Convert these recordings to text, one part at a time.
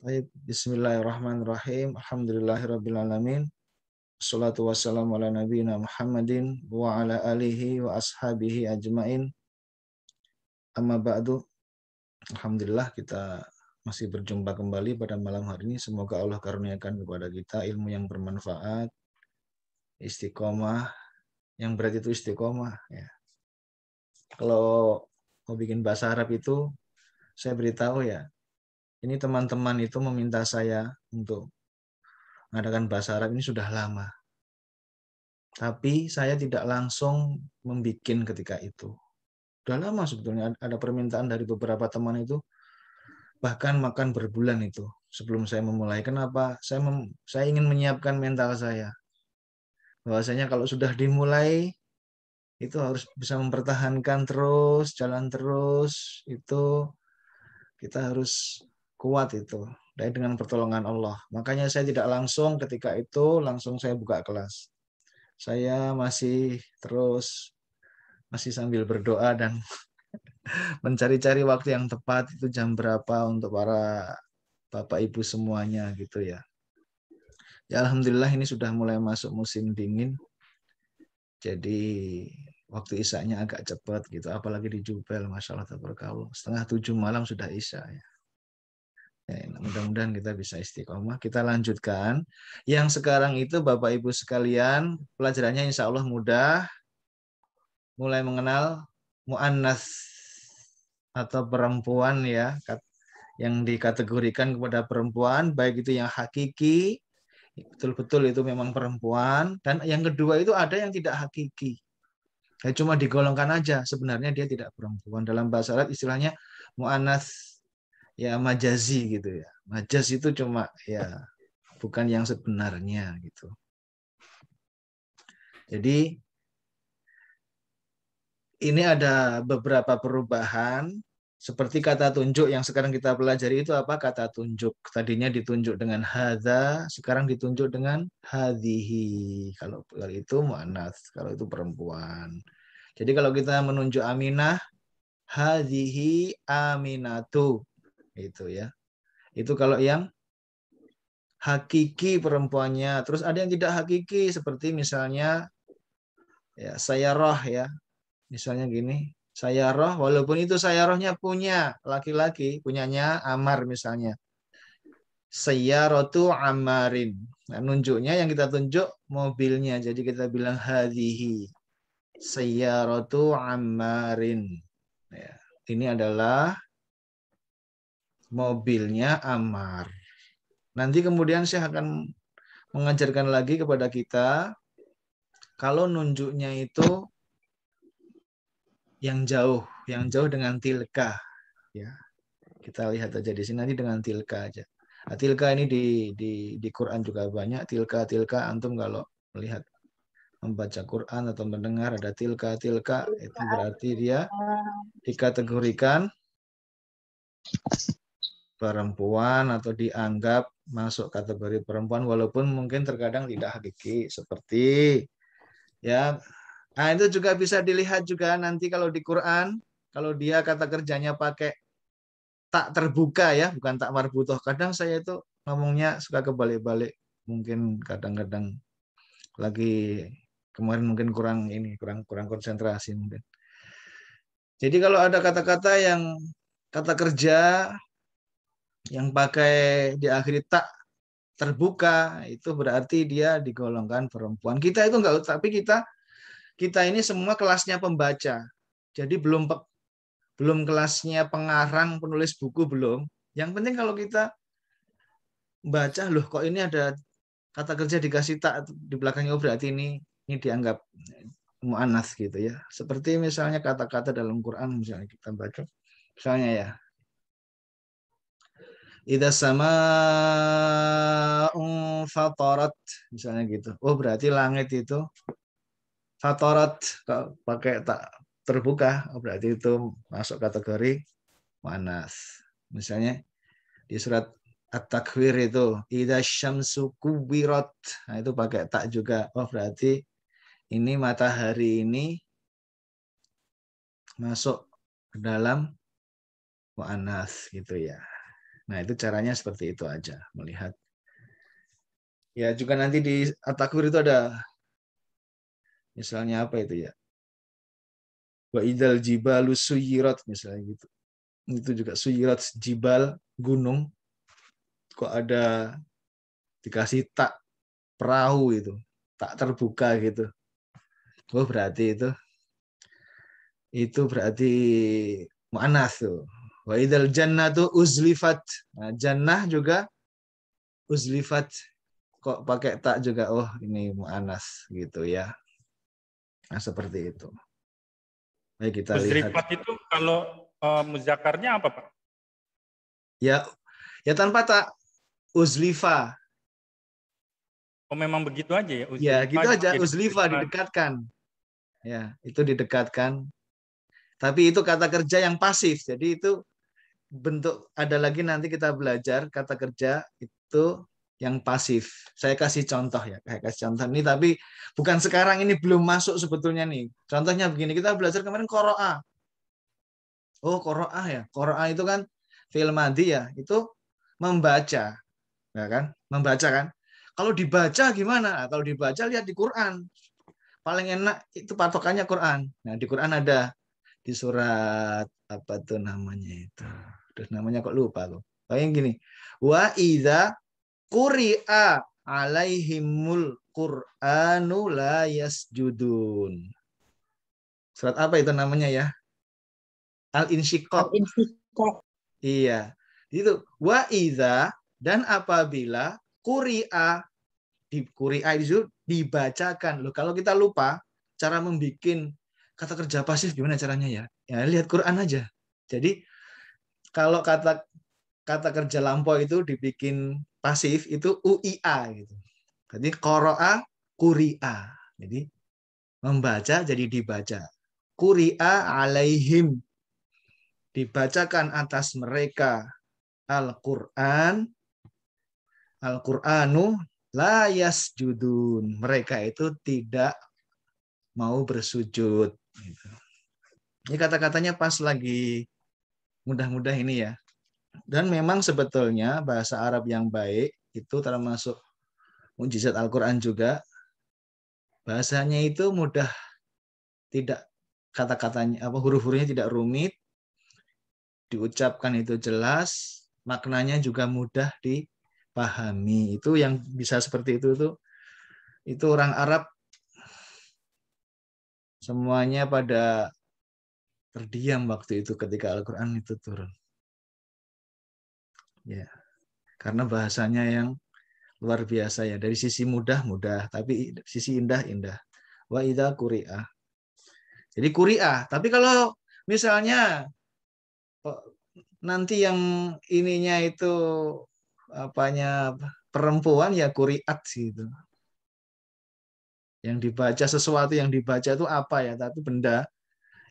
Baik, bismillahirrahmanirrahim. Alhamdulillahirrabbilalamin. Assalatu wassalamu ala nabiyina Muhammadin wa ala alihi wa ashabihi ajmain. Amma ba'du. Alhamdulillah kita masih berjumpa kembali pada malam hari ini. Semoga Allah karuniakan kepada kita ilmu yang bermanfaat, istiqomah, yang berat itu istiqomah. Ya. Kalau mau bikin bahasa Arab itu, saya beritahu ya, ini teman-teman itu meminta saya untuk mengadakan bahasa Arab ini sudah lama. Tapi saya tidak langsung membuat ketika itu. Sudah lama sebetulnya ada permintaan dari beberapa teman itu bahkan makan berbulan itu sebelum saya memulai. Kenapa? Saya mem, saya ingin menyiapkan mental saya. Bahwasanya kalau sudah dimulai itu harus bisa mempertahankan terus, jalan terus, itu kita harus kuat itu dari dengan pertolongan Allah. Makanya saya tidak langsung ketika itu langsung saya buka kelas. Saya masih terus masih sambil berdoa dan mencari-cari waktu yang tepat itu jam berapa untuk para Bapak Ibu semuanya gitu ya. Ya alhamdulillah ini sudah mulai masuk musim dingin. Jadi waktu isanya agak cepat gitu apalagi di Jubel masyaallah tabarakallah Setengah tujuh malam sudah isya ya. Ya, ya, mudah-mudahan kita bisa istiqomah. Kita lanjutkan. Yang sekarang itu Bapak Ibu sekalian, pelajarannya insya Allah mudah. Mulai mengenal mu'annas atau perempuan ya, yang dikategorikan kepada perempuan, baik itu yang hakiki, betul-betul itu memang perempuan, dan yang kedua itu ada yang tidak hakiki. Ya, cuma digolongkan aja, sebenarnya dia tidak perempuan. Dalam bahasa Arab istilahnya mu'annas ya majazi gitu ya. Majaz itu cuma ya bukan yang sebenarnya gitu. Jadi ini ada beberapa perubahan seperti kata tunjuk yang sekarang kita pelajari itu apa kata tunjuk tadinya ditunjuk dengan hadza sekarang ditunjuk dengan hadhihi kalau kalau itu muannats kalau itu perempuan jadi kalau kita menunjuk aminah hadhihi aminatu itu ya. Itu kalau yang hakiki perempuannya. Terus ada yang tidak hakiki seperti misalnya ya saya roh ya. Misalnya gini, saya roh walaupun itu saya rohnya punya laki-laki, punyanya Amar misalnya. saya rotu Amarin. Nah, nunjuknya yang kita tunjuk mobilnya. Jadi kita bilang saya rotu Amarin. Ya. Ini adalah mobilnya Amar. Nanti kemudian saya akan mengajarkan lagi kepada kita kalau nunjuknya itu yang jauh, yang jauh dengan tilka. Ya, kita lihat aja di sini nanti dengan tilka aja. Nah, tilka ini di, di di Quran juga banyak tilka tilka antum kalau melihat membaca Quran atau mendengar ada tilka tilka itu berarti dia dikategorikan perempuan atau dianggap masuk kategori perempuan walaupun mungkin terkadang tidak hakiki seperti ya nah itu juga bisa dilihat juga nanti kalau di Quran kalau dia kata kerjanya pakai tak terbuka ya bukan tak marbutoh kadang saya itu ngomongnya suka kebalik-balik mungkin kadang-kadang lagi kemarin mungkin kurang ini kurang kurang konsentrasi mungkin jadi kalau ada kata-kata yang kata kerja yang pakai di akhir tak terbuka itu berarti dia digolongkan perempuan. Kita itu enggak tapi kita kita ini semua kelasnya pembaca. Jadi belum belum kelasnya pengarang, penulis buku belum. Yang penting kalau kita baca loh kok ini ada kata kerja dikasih tak di belakangnya oh, berarti ini ini dianggap mu'anas gitu ya. Seperti misalnya kata-kata dalam Quran misalnya kita baca misalnya ya Ida sama fatorat misalnya gitu. Oh berarti langit itu fatorat pakai tak terbuka oh, berarti itu masuk kategori manas. Misalnya di surat At-Takwir itu Ida syamsu kubirat Nah, itu pakai tak juga. Oh berarti ini matahari ini masuk ke dalam manas gitu ya. Nah, itu caranya seperti itu aja melihat. Ya, juga nanti di at itu ada misalnya apa itu ya? Wa idal jibalu suyirat misalnya gitu. Itu juga suyirat jibal gunung kok ada dikasih tak perahu itu, tak terbuka gitu. Oh, berarti itu itu berarti mu'anas tuh Wa idal jannatu uzlifat. Nah, jannah juga uzlifat. Kok pakai tak juga? Oh, ini mu'anas gitu ya. Nah, seperti itu. Baik, kita uzlifat lihat. itu kalau uh, muzakarnya apa, Pak? Ya, ya tanpa tak. Uzlifa. Oh, memang begitu aja ya? Uzlifa ya, gitu aja. Uzlifa, didekatkan. Ya, itu didekatkan. Tapi itu kata kerja yang pasif. Jadi itu bentuk ada lagi nanti kita belajar kata kerja itu yang pasif. Saya kasih contoh ya, saya kasih contoh ini tapi bukan sekarang ini belum masuk sebetulnya nih. Contohnya begini, kita belajar kemarin koroa. Oh, koroa ya. Koroa itu kan film mandi ya, itu membaca. Ya kan? Membaca kan? Kalau dibaca gimana? Nah, kalau dibaca lihat di Quran. Paling enak itu patokannya Quran. Nah, di Quran ada di surat apa tuh namanya itu Terus namanya kok lupa aku. Kayak gini. Wa iza kuri'a alaihimul qur'anu la yasjudun. Surat apa itu namanya ya? Al-Insyiqaq. al -insyikok. Iya. Itu wa iza dan apabila kuri'a di kuri'a itu dibacakan. Loh, kalau kita lupa cara membuat kata kerja pasif gimana caranya ya? Ya lihat Quran aja. Jadi kalau kata kata kerja lampau itu dibikin pasif itu UIA gitu. Jadi koroa kuria. Jadi membaca jadi dibaca. Kuria alaihim dibacakan atas mereka Al-Qur'an Al-Qur'anu la yasjudun. Mereka itu tidak mau bersujud gitu. Ini kata-katanya pas lagi mudah-mudah ini ya. Dan memang sebetulnya bahasa Arab yang baik itu termasuk mujizat Al-Quran juga. Bahasanya itu mudah, tidak kata-katanya, apa huruf-hurufnya tidak rumit, diucapkan itu jelas, maknanya juga mudah dipahami. Itu yang bisa seperti itu tuh itu orang Arab semuanya pada terdiam waktu itu ketika Al-Quran itu turun. Ya, karena bahasanya yang luar biasa ya. Dari sisi mudah mudah, tapi sisi indah indah. Wa ida kuriah. Jadi kuriah. Tapi kalau misalnya oh, nanti yang ininya itu apanya perempuan ya kuriat itu, Yang dibaca sesuatu yang dibaca itu apa ya? Tapi benda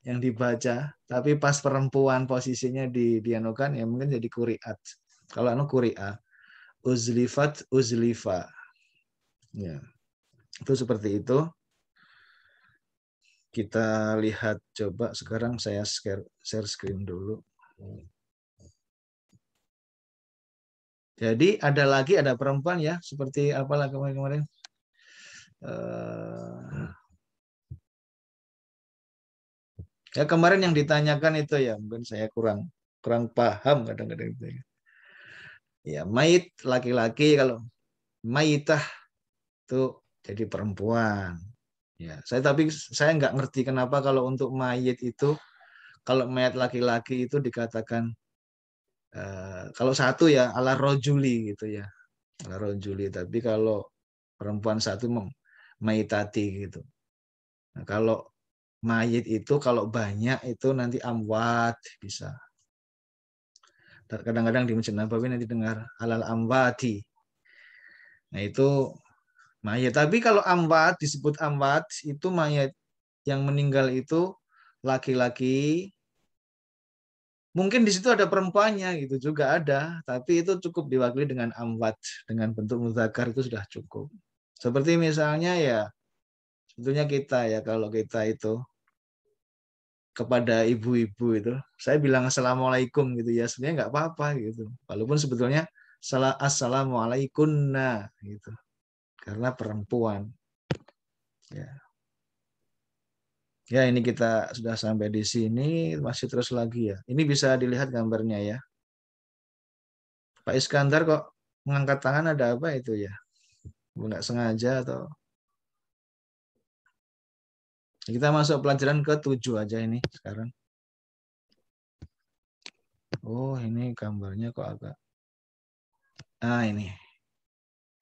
yang dibaca tapi pas perempuan posisinya di dianukan ya mungkin jadi kuriat kalau anu kuria uzlifat uzlifa ya itu seperti itu kita lihat coba sekarang saya share, screen dulu jadi ada lagi ada perempuan ya seperti apalah kemarin kemarin eh, Ya kemarin yang ditanyakan itu ya mungkin saya kurang kurang paham kadang-kadang itu ya. Ya mait laki-laki kalau maitah itu jadi perempuan. Ya, saya tapi saya nggak ngerti kenapa kalau untuk mayit itu kalau mayat laki-laki itu dikatakan uh, kalau satu ya ala rojuli gitu ya ala rojuli tapi kalau perempuan satu maitati gitu. Nah, kalau mayit itu kalau banyak itu nanti amwat bisa. Kadang-kadang di Masjid Nabawi nanti dengar halal amwati. Nah itu mayat. Tapi kalau amwat disebut amwat itu mayat yang meninggal itu laki-laki. Mungkin di situ ada perempuannya gitu juga ada, tapi itu cukup diwakili dengan amwat dengan bentuk muzakar itu sudah cukup. Seperti misalnya ya tentunya kita ya kalau kita itu kepada ibu-ibu itu saya bilang assalamualaikum gitu ya sebenarnya nggak apa-apa gitu walaupun sebetulnya salah nah gitu karena perempuan ya ya ini kita sudah sampai di sini masih terus lagi ya ini bisa dilihat gambarnya ya Pak Iskandar kok mengangkat tangan ada apa itu ya nggak sengaja atau kita masuk pelajaran ke tujuh aja ini sekarang. Oh, ini gambarnya kok agak. Nah, ini.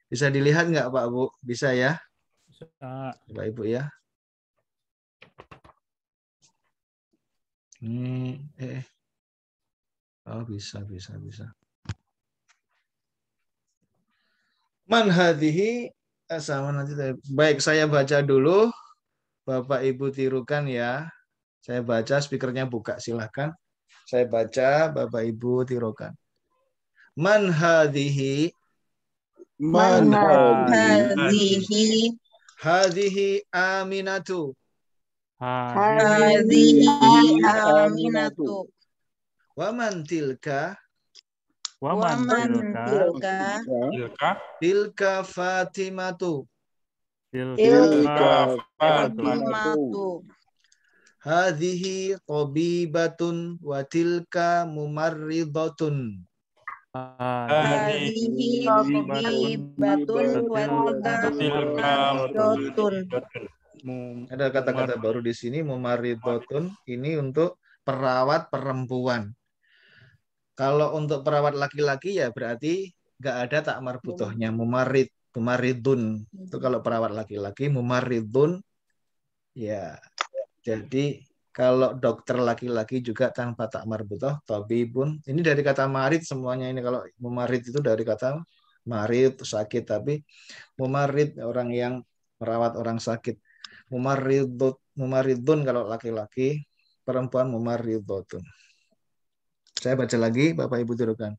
Bisa dilihat nggak Pak Bu? Bisa ya? Bisa. Pak Ibu ya. Ini, eh, Oh, bisa, bisa, bisa. Man hadhihi eh, sama nanti baik saya baca dulu Bapak Ibu tirukan ya. Saya baca, speakernya buka, silahkan. Saya baca, Bapak Ibu tirukan. Man hadhihi Man hadhihi Hadhihi aminatu Hadhihi aminatu Wa man tilka Wa man tilka Tilka Fatimatu Tilka Hadhihi tabibatun wa tilka mumarridatun. Hadhihi tabibatun wa tilka mumarridatun. Ada kata-kata baru di sini mumarridatun ini untuk perawat perempuan. Kalau untuk perawat laki-laki ya berarti nggak ada tak marbutohnya mumarid mumaridun hmm. itu kalau perawat laki-laki mumaridun ya jadi kalau dokter laki-laki juga tanpa tak marbutoh, tabibun. Ini dari kata marid semuanya ini kalau mumarid itu dari kata marid sakit tapi mumarid orang yang merawat orang sakit. Mumaridut mumaridun kalau laki-laki, perempuan mumaridotun. Saya baca lagi Bapak Ibu tirukan.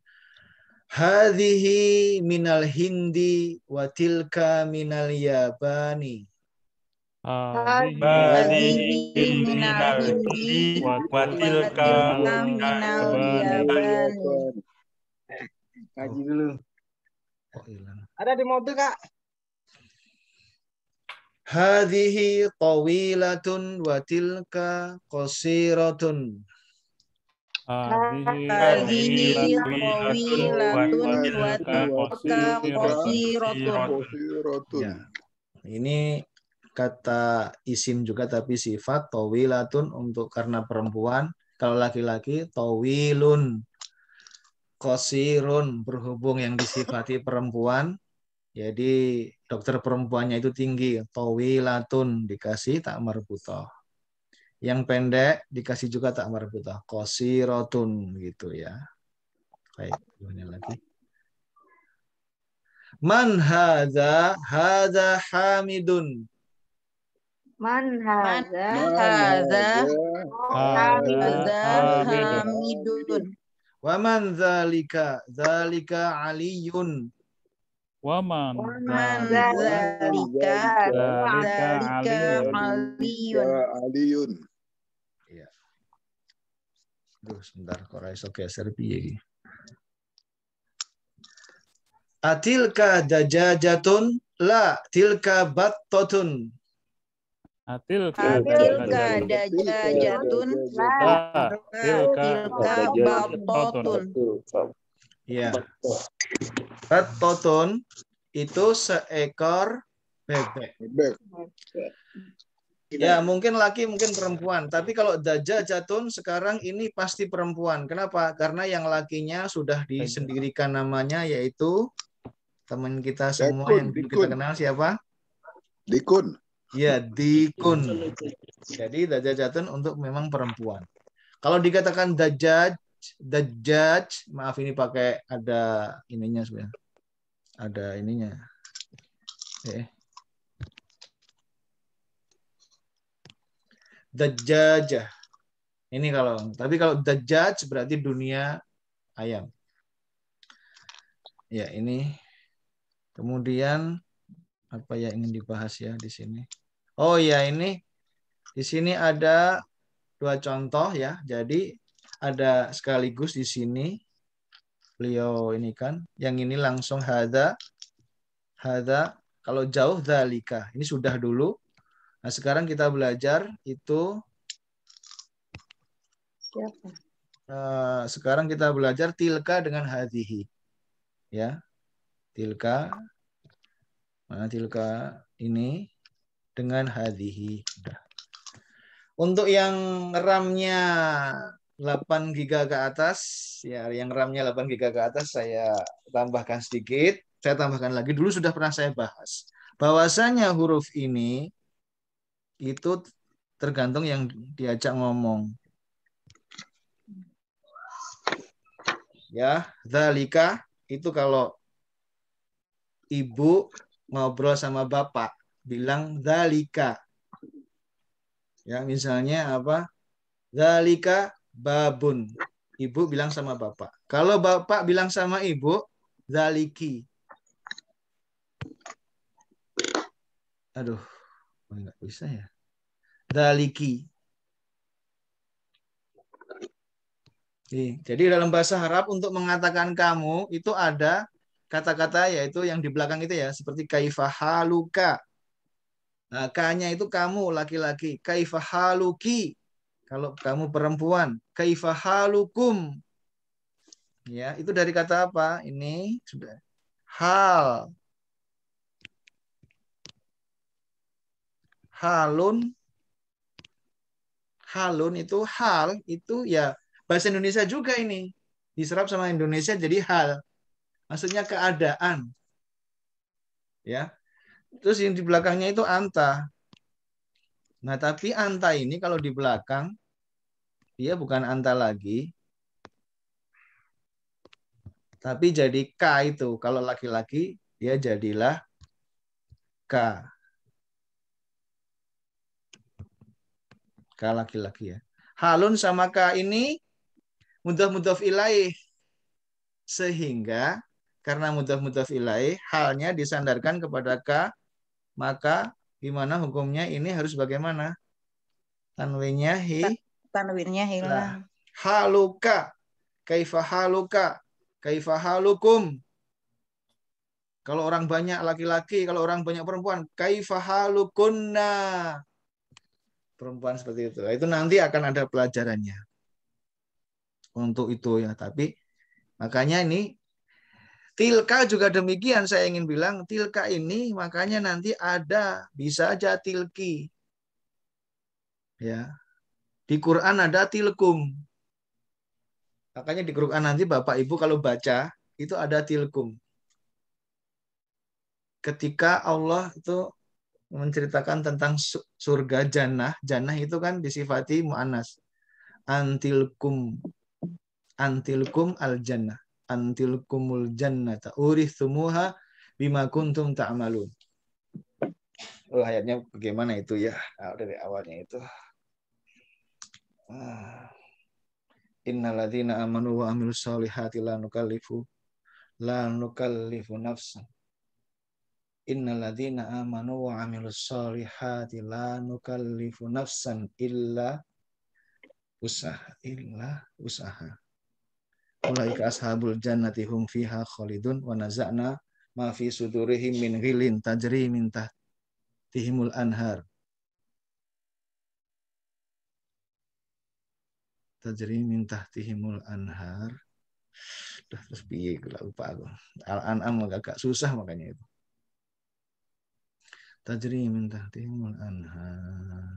Hadhihi minal Hindi wa tilka minal Yabani. Hadhihi minal Hindi wa tilka minal Yabani. Kaji dulu. Ada di mobil, Kak. Hadhihi tawilatun wa tilka qasiratun. Ini kata isim juga tapi sifat towilatun untuk karena perempuan. Kalau laki-laki towilun kosirun berhubung yang disifati perempuan. Jadi dokter perempuannya itu tinggi. Towilatun dikasih tak merbutoh yang pendek dikasih juga tak marbuta kosirotun gitu ya baik ini lagi man haza haza hamidun man oh, haza haza hamidun wa man zalika zalika aliyun Waman zalika zalika aliyun Duh, sebentar kok ra iso geser piye iki. Atilka dajajatun la tilka battotun. Atilka dajajatun la tilka battotun. Ya. Battotun itu seekor bebek. Bebek. Ya mungkin laki mungkin perempuan. Tapi kalau daja jatun sekarang ini pasti perempuan. Kenapa? Karena yang lakinya sudah disendirikan namanya yaitu teman kita semua dikun, yang dikun. kita kenal siapa? Dikun. Ya dikun. Jadi daja jatun untuk memang perempuan. Kalau dikatakan dajaj, dajaj, maaf ini pakai ada ininya sebenarnya. Ada ininya. Eh. the judge. Ini kalau tapi kalau the judge berarti dunia ayam. Ya, ini kemudian apa yang ingin dibahas ya di sini. Oh ya, ini di sini ada dua contoh ya. Jadi ada sekaligus di sini beliau ini kan yang ini langsung hada hada kalau jauh zalika ini sudah dulu Nah, sekarang kita belajar itu Siapa? Uh, sekarang kita belajar tilka dengan hadihi. Ya. Tilka mana tilka ini dengan hadihi. Untuk yang RAM-nya 8 GB ke atas, ya yang RAM-nya 8 GB ke atas saya tambahkan sedikit. Saya tambahkan lagi dulu sudah pernah saya bahas. Bahwasanya huruf ini itu tergantung yang diajak ngomong. Ya, zalika itu kalau ibu ngobrol sama bapak bilang zalika. Ya, misalnya apa? Zalika babun. Ibu bilang sama bapak. Kalau bapak bilang sama ibu, zaliki. Aduh. Enggak oh, bisa ya. Daliki. Jadi dalam bahasa Arab untuk mengatakan kamu itu ada kata-kata yaitu yang di belakang itu ya seperti kaifahaluka. Nah, kanya itu kamu laki-laki, kaifahaluki. Kalau kamu perempuan, kaifahalukum. Ya, itu dari kata apa? Ini sudah hal halun halun itu hal itu ya bahasa Indonesia juga ini diserap sama Indonesia jadi hal maksudnya keadaan ya terus yang di belakangnya itu anta nah tapi anta ini kalau di belakang dia bukan anta lagi tapi jadi k itu kalau laki-laki dia jadilah k Ka laki-laki ya. Halun sama ka ini mudah mudhaf ilaih. Sehingga karena mudah mudhaf ilaih halnya disandarkan kepada ka maka gimana hukumnya ini harus bagaimana? Tanwinnya hi. Tanwinnya hilang. haluka. Kaifa haluka. Kaifa halukum. Kalau orang banyak laki-laki, kalau orang banyak perempuan, kaifa halukunna perempuan seperti itu. Itu nanti akan ada pelajarannya untuk itu ya. Tapi makanya ini tilka juga demikian saya ingin bilang tilka ini makanya nanti ada bisa aja tilki. Ya. Di Quran ada tilkum. Makanya di Quran nanti Bapak Ibu kalau baca itu ada tilkum. Ketika Allah itu menceritakan tentang surga jannah. Jannah itu kan disifati mu'anas. Antilkum. Antilkum al-jannah. Antilkumul jannah taurih sumuha bima kuntum ta'amalun. Oh, ayatnya bagaimana itu ya? Nah, dari awalnya itu. Ah. Innaladina amanu wa amilu solihati la nukallifu la nukallifu nafsan innalladzina amanu wa amilus solihati la nukallifu nafsan illa usaha illa usaha ke ashabul jannati hum fiha khalidun wa naza'na ma fi sudurihim min ghilin tajri min tahtihimul anhar tajri min tahtihimul anhar Duh, terus piye lupa aku al-an'am agak susah makanya itu tajri min al anhar.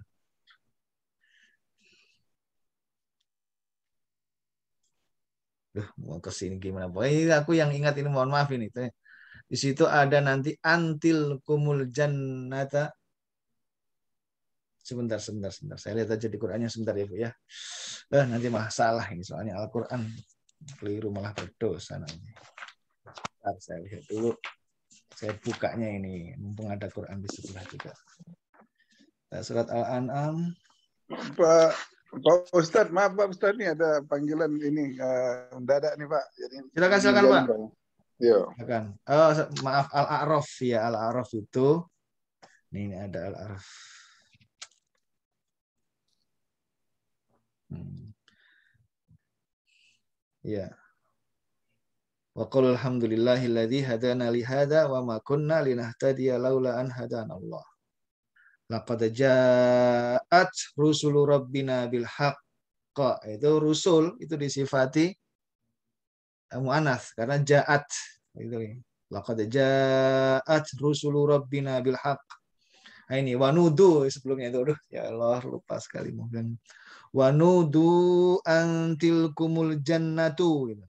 Duh, mau ke sini gimana? Pokoknya ini aku yang ingat ini mohon maaf ini. Di situ ada nanti antil kumul jannata. Sebentar, sebentar, sebentar. Saya lihat aja di Qurannya sebentar ya, Bu ya. eh, nanti masalah ini soalnya Al-Qur'an keliru malah berdosa nanti. Bentar, saya lihat dulu. Saya bukanya ini, mumpung ada Quran di sebelah juga. Nah, surat Al-An'am. Pak, Pak ustad maaf Pak ustad ini ada panggilan ini uh, mendadak nih Pak. Jadi, silakan, silakan Pak. Yo. Iya. Silakan. Oh, maaf Al-A'raf ya, Al-A'raf itu. Ini, ini ada Al-A'raf. Hmm. Ya. Yeah. Wa qul alhamdulillahilladzi hadana li hadza wa ma kunna linahtadiya laula an hadana Laqad ja'at rusulu rabbina bil haqq. Itu rusul itu disifati mu'anas karena ja'at gitu. Laqad ja'at rusulu rabbina bil haqq. Nah, ini wanudu sebelumnya itu. Aduh, ya Allah lupa sekali mungkin. Wanudu antil kumul jannatu gitu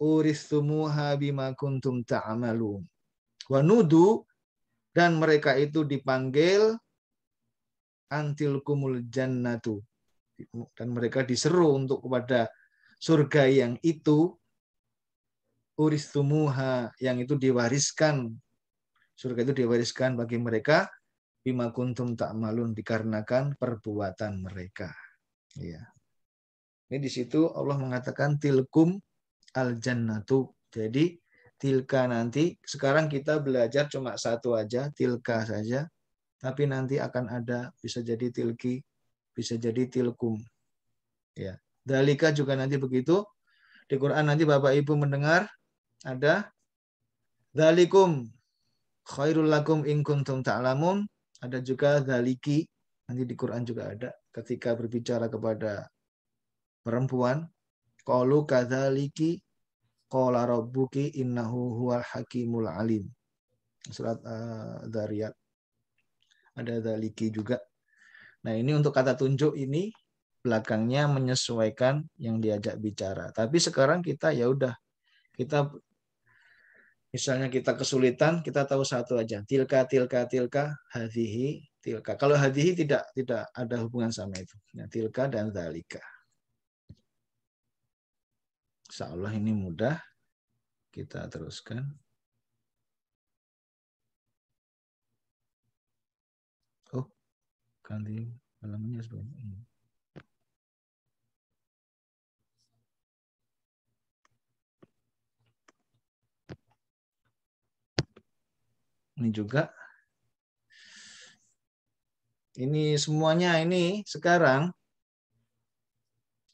uristumuha bima kuntum ta'malun. Wa nudu dan mereka itu dipanggil antil kumul jannatu dan mereka diseru untuk kepada surga yang itu uristumuha yang itu diwariskan surga itu diwariskan bagi mereka bima kuntum malun dikarenakan perbuatan mereka ya ini di situ Allah mengatakan tilkum al-jannatu. Jadi tilka nanti sekarang kita belajar cuma satu aja, tilka saja. Tapi nanti akan ada bisa jadi tilki, bisa jadi tilkum. Ya. Dalika juga nanti begitu. Di Quran nanti Bapak Ibu mendengar ada dalikum khairul lakum in kuntum ta'lamun. Ada juga daliki nanti di Quran juga ada ketika berbicara kepada perempuan qalu kadzaliki qala rabbuki innahu huwal hakimul alim. Surat uh, Ada daliki juga. Nah, ini untuk kata tunjuk ini belakangnya menyesuaikan yang diajak bicara. Tapi sekarang kita ya udah kita misalnya kita kesulitan, kita tahu satu aja. Tilka tilka tilka hadhihi tilka. Kalau hadhihi tidak tidak ada hubungan sama itu. Nah, tilka dan dalika. Insya Allah ini mudah. Kita teruskan. Oh, ganti halamannya sebelum ini. Iya. Ini juga. Ini semuanya ini sekarang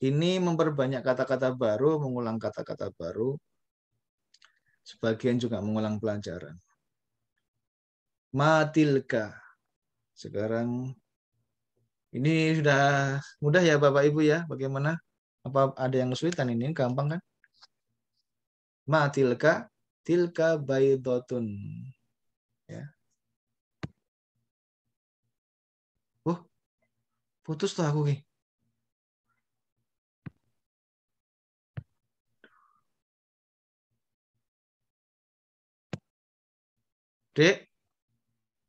ini memperbanyak kata-kata baru, mengulang kata-kata baru. Sebagian juga mengulang pelajaran. Matilka. Sekarang ini sudah mudah ya Bapak Ibu ya. Bagaimana? Apa ada yang kesulitan ini? Gampang kan? Matilka tilka baydotun. Ya. Oh, putus tuh aku nih. Dek,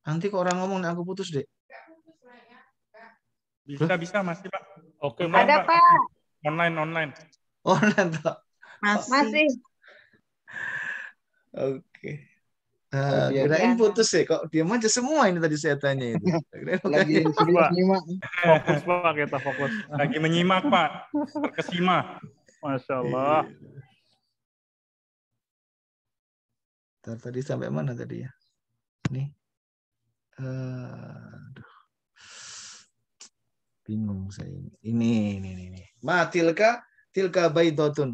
nanti kok orang ngomong aku putus, Dek. Bisa, bisa, masih, Pak. Oke, Ada, Pak. Pak. Online, online. Oh, online, Pak. Masih. masih. Oke. Eh, okay. Uh, kirain putus ya, kok diam aja semua ini tadi saya tanya itu. Lagi menyimak. Fokus pak kita fokus. Lagi menyimak pak, terkesima. Masya Allah. Tadi sampai mana tadi ya? nih uh, aduh. bingung saya ini ini ini ini, ini. matilka tilka baidotun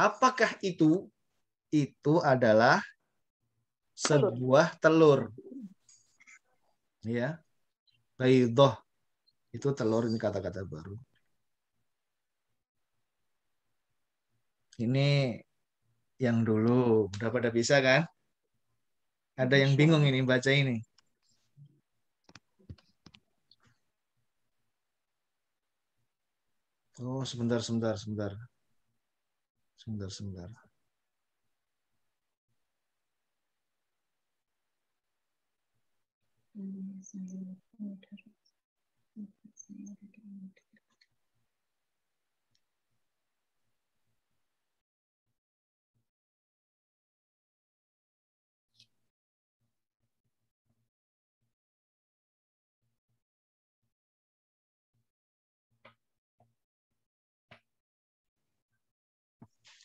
apakah itu itu adalah sebuah telur ya baidoh itu telur ini kata-kata baru ini yang dulu udah pada bisa kan ada yang bingung ini baca ini. Oh, sebentar, sebentar, sebentar. Sebentar, sebentar. Hmm.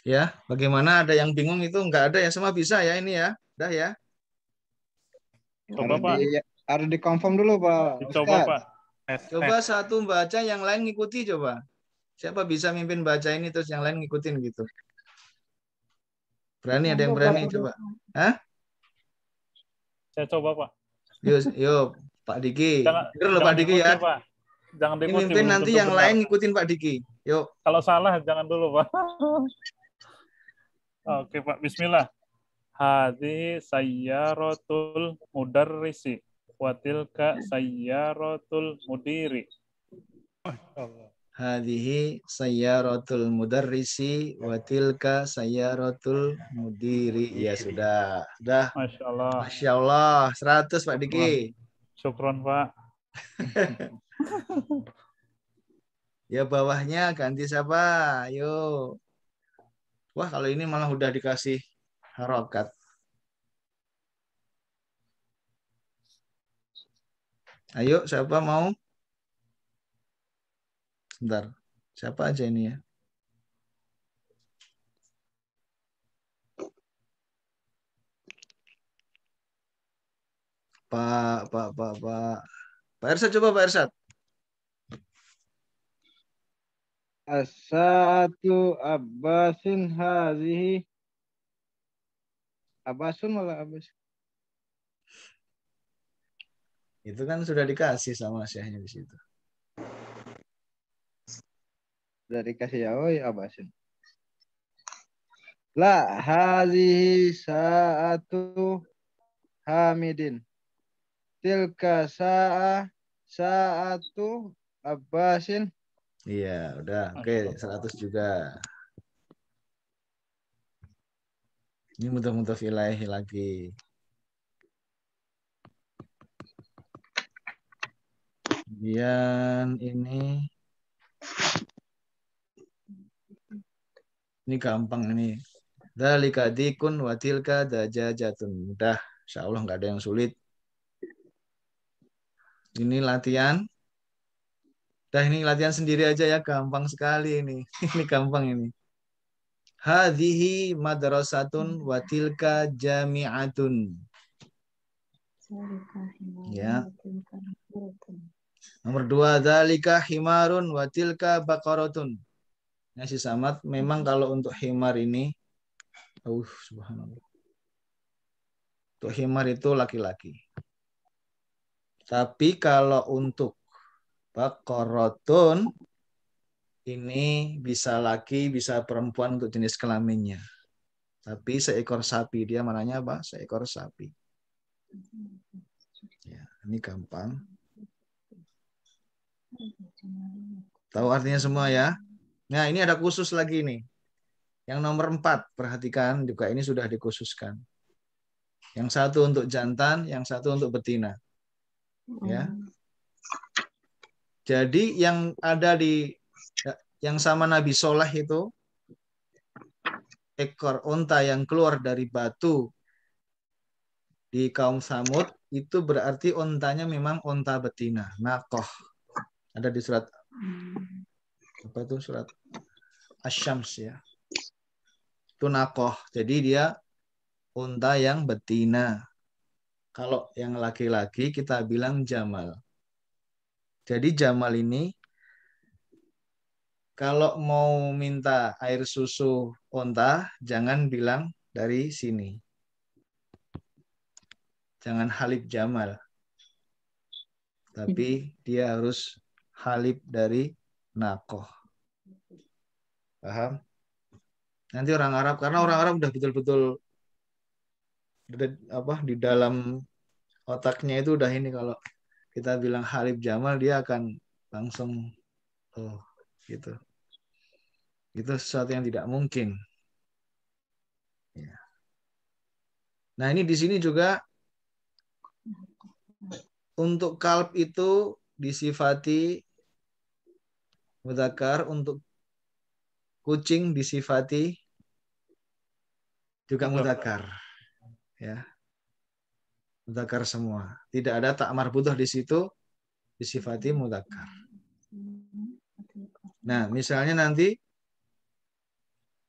Ya, bagaimana ada yang bingung itu nggak ada ya semua bisa ya ini ya. Udah ya. Coba Pak. Ada di confirm dulu Pak. Coba Pak. Coba satu baca yang lain ngikuti coba. Siapa bisa mimpin baca ini terus yang lain ngikutin gitu. Berani ada yang berani coba. Hah? Saya coba Pak. yuk yuk Pak Diki. Jangan, lupa Pak Diki ya. Pak. Jangan diikuti. Mimpin nanti yang lain ngikutin Pak Diki. Yuk. Kalau salah jangan dulu Pak. Oke Pak, Bismillah. Hadi sayyaratul mudarrisi watilka sayyaratul mudiri. Hadihi sayyaratul mudarrisi watilka sayyaratul mudiri. Ya sudah. Sudah. Masya Allah. Masya Allah. 100 Pak Diki. Syukron Pak. ya bawahnya ganti siapa? Yuk. Wah, kalau ini malah udah dikasih harokat. Ayo, siapa mau? Sebentar. Siapa aja ini ya? Pak, Pak, Pak, Pak. Pak Ersat coba Pak Ersat. Asatu Abbasin hazihi. Abbasun malah Abbas. Itu kan sudah dikasih sama Syekhnya di situ. Sudah dikasih ya, oi oh, iya, Abbasin. La hazihi sa'atu Hamidin. Tilka sa'a sa'atu Abbasin Iya, udah. Oke, okay, 100 juga. Ini mudah-mudah ilahi lagi. Kemudian ini ini gampang ini. Dalika dikun watilka jatun. Mudah. Insya Allah nggak ada yang sulit. Ini latihan Dah ini latihan sendiri aja ya, gampang sekali ini. ini gampang ini. Hadhihi madrasatun watilka jami'atun. Ya. Nomor dua, dalika himarun Watilka Bakorotun. bakarotun. Ya, si Samad, memang kalau untuk himar ini, uh, subhanallah. Untuk himar itu laki-laki. Tapi kalau untuk Bakorotun ini bisa laki, bisa perempuan untuk jenis kelaminnya. Tapi seekor sapi dia mananya apa? Seekor sapi. Ya, ini gampang. Tahu artinya semua ya? Nah, ini ada khusus lagi nih. Yang nomor empat, perhatikan juga ini sudah dikhususkan. Yang satu untuk jantan, yang satu untuk betina. Ya, jadi yang ada di yang sama Nabi Soleh itu ekor unta yang keluar dari batu di kaum Samud itu berarti untanya memang unta betina, nakoh. Ada di surat apa itu surat Asyams ya. Itu nakoh. Jadi dia unta yang betina. Kalau yang laki-laki kita bilang jamal. Jadi Jamal ini kalau mau minta air susu onta, jangan bilang dari sini. Jangan Halib Jamal. Tapi dia harus Halib dari Nakoh. Paham? Nanti orang Arab, karena orang Arab udah betul-betul apa di dalam otaknya itu udah ini kalau kita bilang Halib Jamal dia akan langsung oh gitu itu sesuatu yang tidak mungkin ya. nah ini di sini juga untuk kalb itu disifati mudakar untuk kucing disifati juga mudakar ya mudakar semua. Tidak ada tak marbutoh di situ disifati mudakar. Nah, misalnya nanti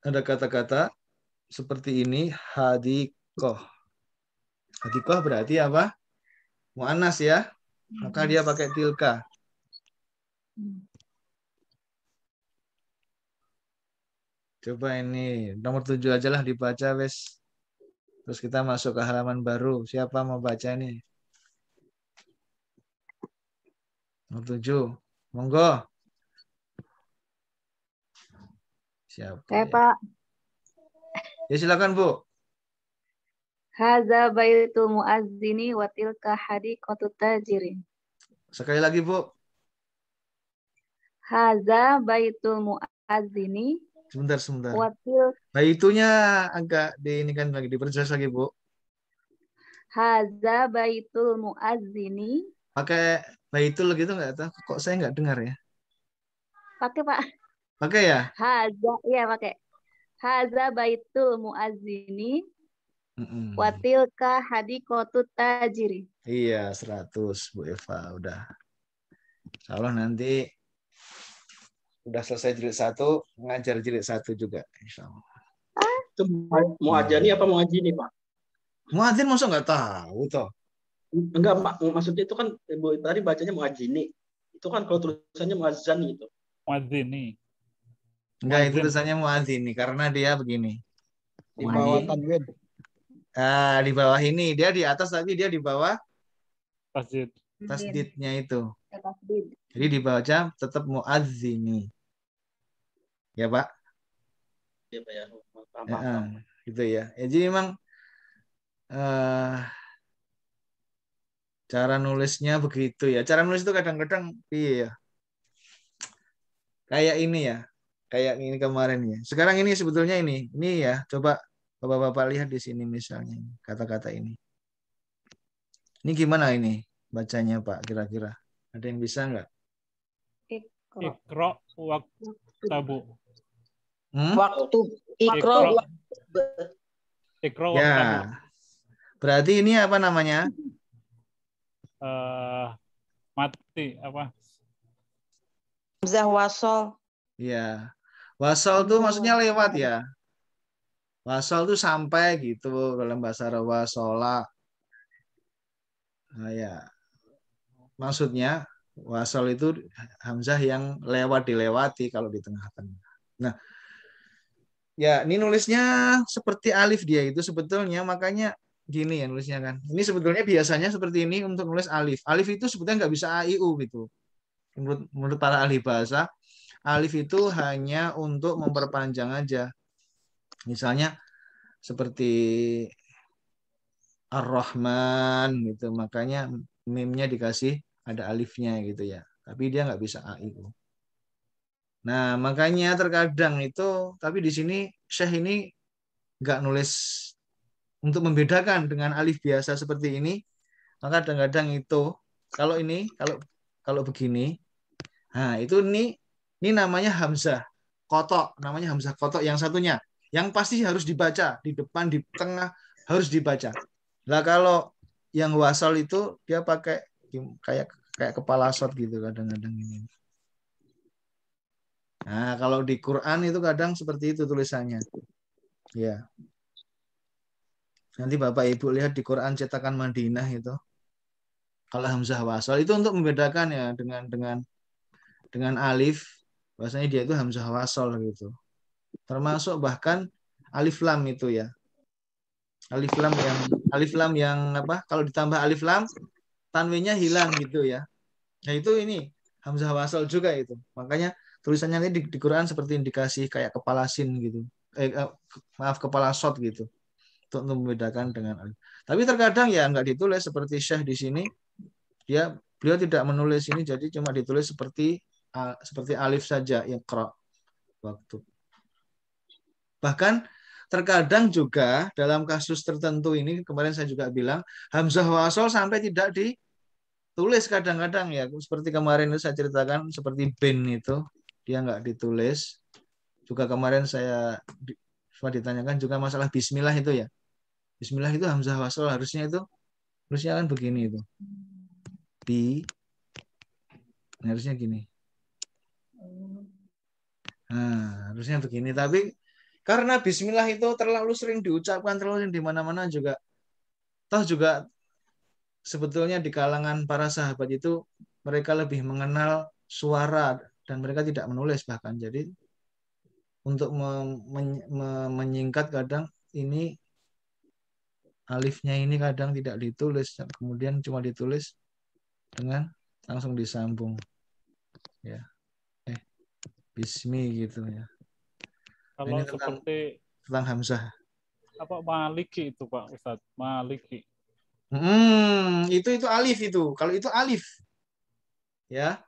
ada kata-kata seperti ini hadikoh. Hadikoh berarti apa? Mu'anas ya. Maka dia pakai tilka. Coba ini nomor tujuh aja lah dibaca wes. Terus kita masuk ke halaman baru. Siapa mau baca nih? 07. Monggo. Siapa? Saya, eh, ya? Pak. Ya silakan, Bu. Haza baitul muazzini wa tilka hadiqatu tajirin. Sekali lagi, Bu. Haza baitul muazzini Sebentar, sebentar. Wakil. Nah, itunya agak di ini kan lagi diperjelas lagi, Bu. Haza baitul muazzini. Pakai baitul gitu nggak tahu kok saya nggak dengar ya. Pakai, Pak. Pakai ya? Haza, ya pakai. Haza baitul muazzini. mm hadi Watilka tajiri. Iya, seratus Bu Eva udah. allah nanti udah selesai jilid satu ngajar jilid satu juga insya Allah itu nih iya. apa mau nih pak mau aja masa nggak tahu toh enggak pak maksudnya itu kan tadi bacanya mau nih. itu kan kalau tulisannya mau gitu. Mau aja nih. enggak itu tulisannya mau nih karena dia begini di bawah tanwin ah di bawah ini dia di atas tapi dia di bawah tasdid tasdidnya itu jadi dibaca tetap mau muazini ya Pak. Iya Pak ya. Maaf, ya, gitu ya. ya. Jadi memang uh, cara nulisnya begitu ya. Cara nulis itu kadang-kadang iya. Ya. Kayak ini ya. Kayak ini kemarin ya. Sekarang ini sebetulnya ini. Ini ya, coba Bapak-bapak lihat di sini misalnya kata-kata ini. Ini gimana ini bacanya Pak kira-kira? Ada yang bisa nggak? Ikro waktu tabu. Hmm? Waktu ikro. Ikro. Ya. Berarti ini apa namanya? Uh, mati apa? Hamzah wasol. Ya, Wasol tuh maksudnya lewat ya. Wasol tuh sampai gitu dalam bahasa Arab sholat. Nah, ya. Maksudnya wasol itu hamzah yang lewat dilewati kalau di tengah-tengah. Nah, Ya, ini nulisnya seperti alif dia itu sebetulnya makanya gini ya nulisnya kan. Ini sebetulnya biasanya seperti ini untuk nulis alif. Alif itu sebetulnya nggak bisa a i u gitu. Menurut, menurut para ahli bahasa, alif itu hanya untuk memperpanjang aja. Misalnya seperti Ar-Rahman gitu. Makanya mimnya dikasih ada alifnya gitu ya. Tapi dia nggak bisa a i u. Nah, makanya terkadang itu, tapi di sini Syekh ini nggak nulis untuk membedakan dengan alif biasa seperti ini, maka kadang-kadang itu kalau ini kalau kalau begini, nah itu ini ini namanya hamzah kotok, namanya hamzah kotok yang satunya, yang pasti harus dibaca di depan, di tengah harus dibaca. Lah kalau yang wasal itu dia pakai kayak kayak kepala shot gitu kadang-kadang ini. Nah, kalau di Quran itu kadang seperti itu tulisannya. Ya. Nanti Bapak Ibu lihat di Quran cetakan Madinah itu. Kalau hamzah wasal itu untuk membedakan ya dengan dengan dengan alif bahasanya dia itu hamzah wasal gitu. Termasuk bahkan alif lam itu ya. Alif lam yang alif lam yang apa? Kalau ditambah alif lam tanwinnya hilang gitu ya. Nah, itu ini hamzah wasal juga itu. Makanya tulisannya ini di, di Quran seperti indikasi kayak kepala sin gitu eh, eh maaf kepala shot gitu untuk, membedakan dengan alif tapi terkadang ya nggak ditulis seperti syah di sini dia ya, beliau tidak menulis ini jadi cuma ditulis seperti seperti alif saja yang krok waktu bahkan terkadang juga dalam kasus tertentu ini kemarin saya juga bilang hamzah wasol sampai tidak ditulis kadang-kadang ya seperti kemarin itu saya ceritakan seperti bin itu dia nggak ditulis. Juga kemarin saya sempat ditanyakan juga masalah Bismillah itu ya. Bismillah itu Hamzah Wasol harusnya itu harusnya kan begini itu. Bi harusnya gini. Nah, harusnya begini. Tapi karena Bismillah itu terlalu sering diucapkan, terlalu sering di mana-mana juga. Toh juga sebetulnya di kalangan para sahabat itu mereka lebih mengenal suara dan mereka tidak menulis bahkan jadi untuk menyingkat kadang ini alifnya ini kadang tidak ditulis kemudian cuma ditulis dengan langsung disambung ya eh bismi gitu ya kalau ini tentang, seperti tentang Hamzah apa Maliki itu Pak Ustadz Maliki hmm itu itu alif itu kalau itu alif ya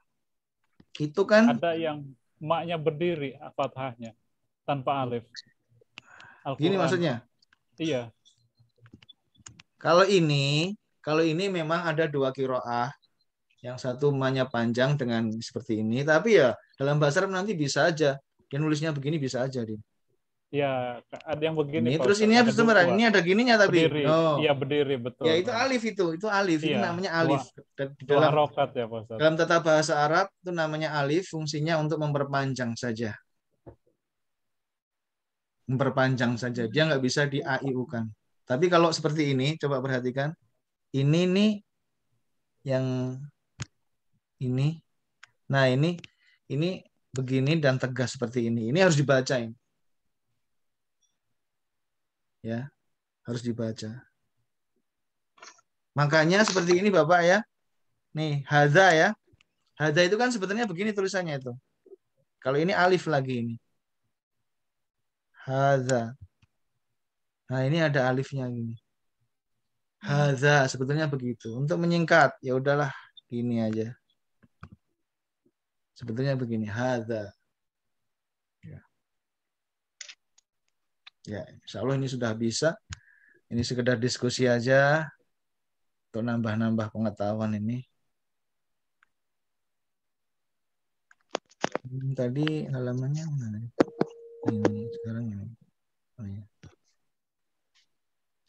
Gitu kan? Ada yang maknya berdiri fathahnya tanpa alif. al Gini maksudnya? Iya. Kalau ini, kalau ini memang ada dua kiroah, yang satu maknya panjang dengan seperti ini, tapi ya dalam bahasa Arab nanti bisa aja. Dia nulisnya begini bisa aja, dia Ya, ada yang begini. Ini, terus ini apa sebenarnya? Ini ada gininya tapi. Berdiri. Oh. Iya, berdiri betul. Ya, itu alif itu, itu alif. Ya. Itu iya, namanya alif. Dua, dalam rokat ya, Pak Dalam tata bahasa Arab itu namanya alif, fungsinya untuk memperpanjang saja. Memperpanjang saja. Dia nggak bisa di AIU-kan. Tapi kalau seperti ini, coba perhatikan. Ini nih yang ini. Nah, ini ini begini dan tegas seperti ini. Ini harus dibacain ya harus dibaca. Makanya seperti ini Bapak ya. Nih, haza ya. Haza itu kan sebetulnya begini tulisannya itu. Kalau ini alif lagi ini. Haza. Nah, ini ada alifnya ini, Haza sebetulnya begitu. Untuk menyingkat, ya udahlah gini aja. Sebetulnya begini, haza. Ya, insya Allah ini sudah bisa. Ini sekedar diskusi aja untuk nambah-nambah pengetahuan ini. Hmm, tadi halamannya mana? Ini sekarang ini. Oh, ya.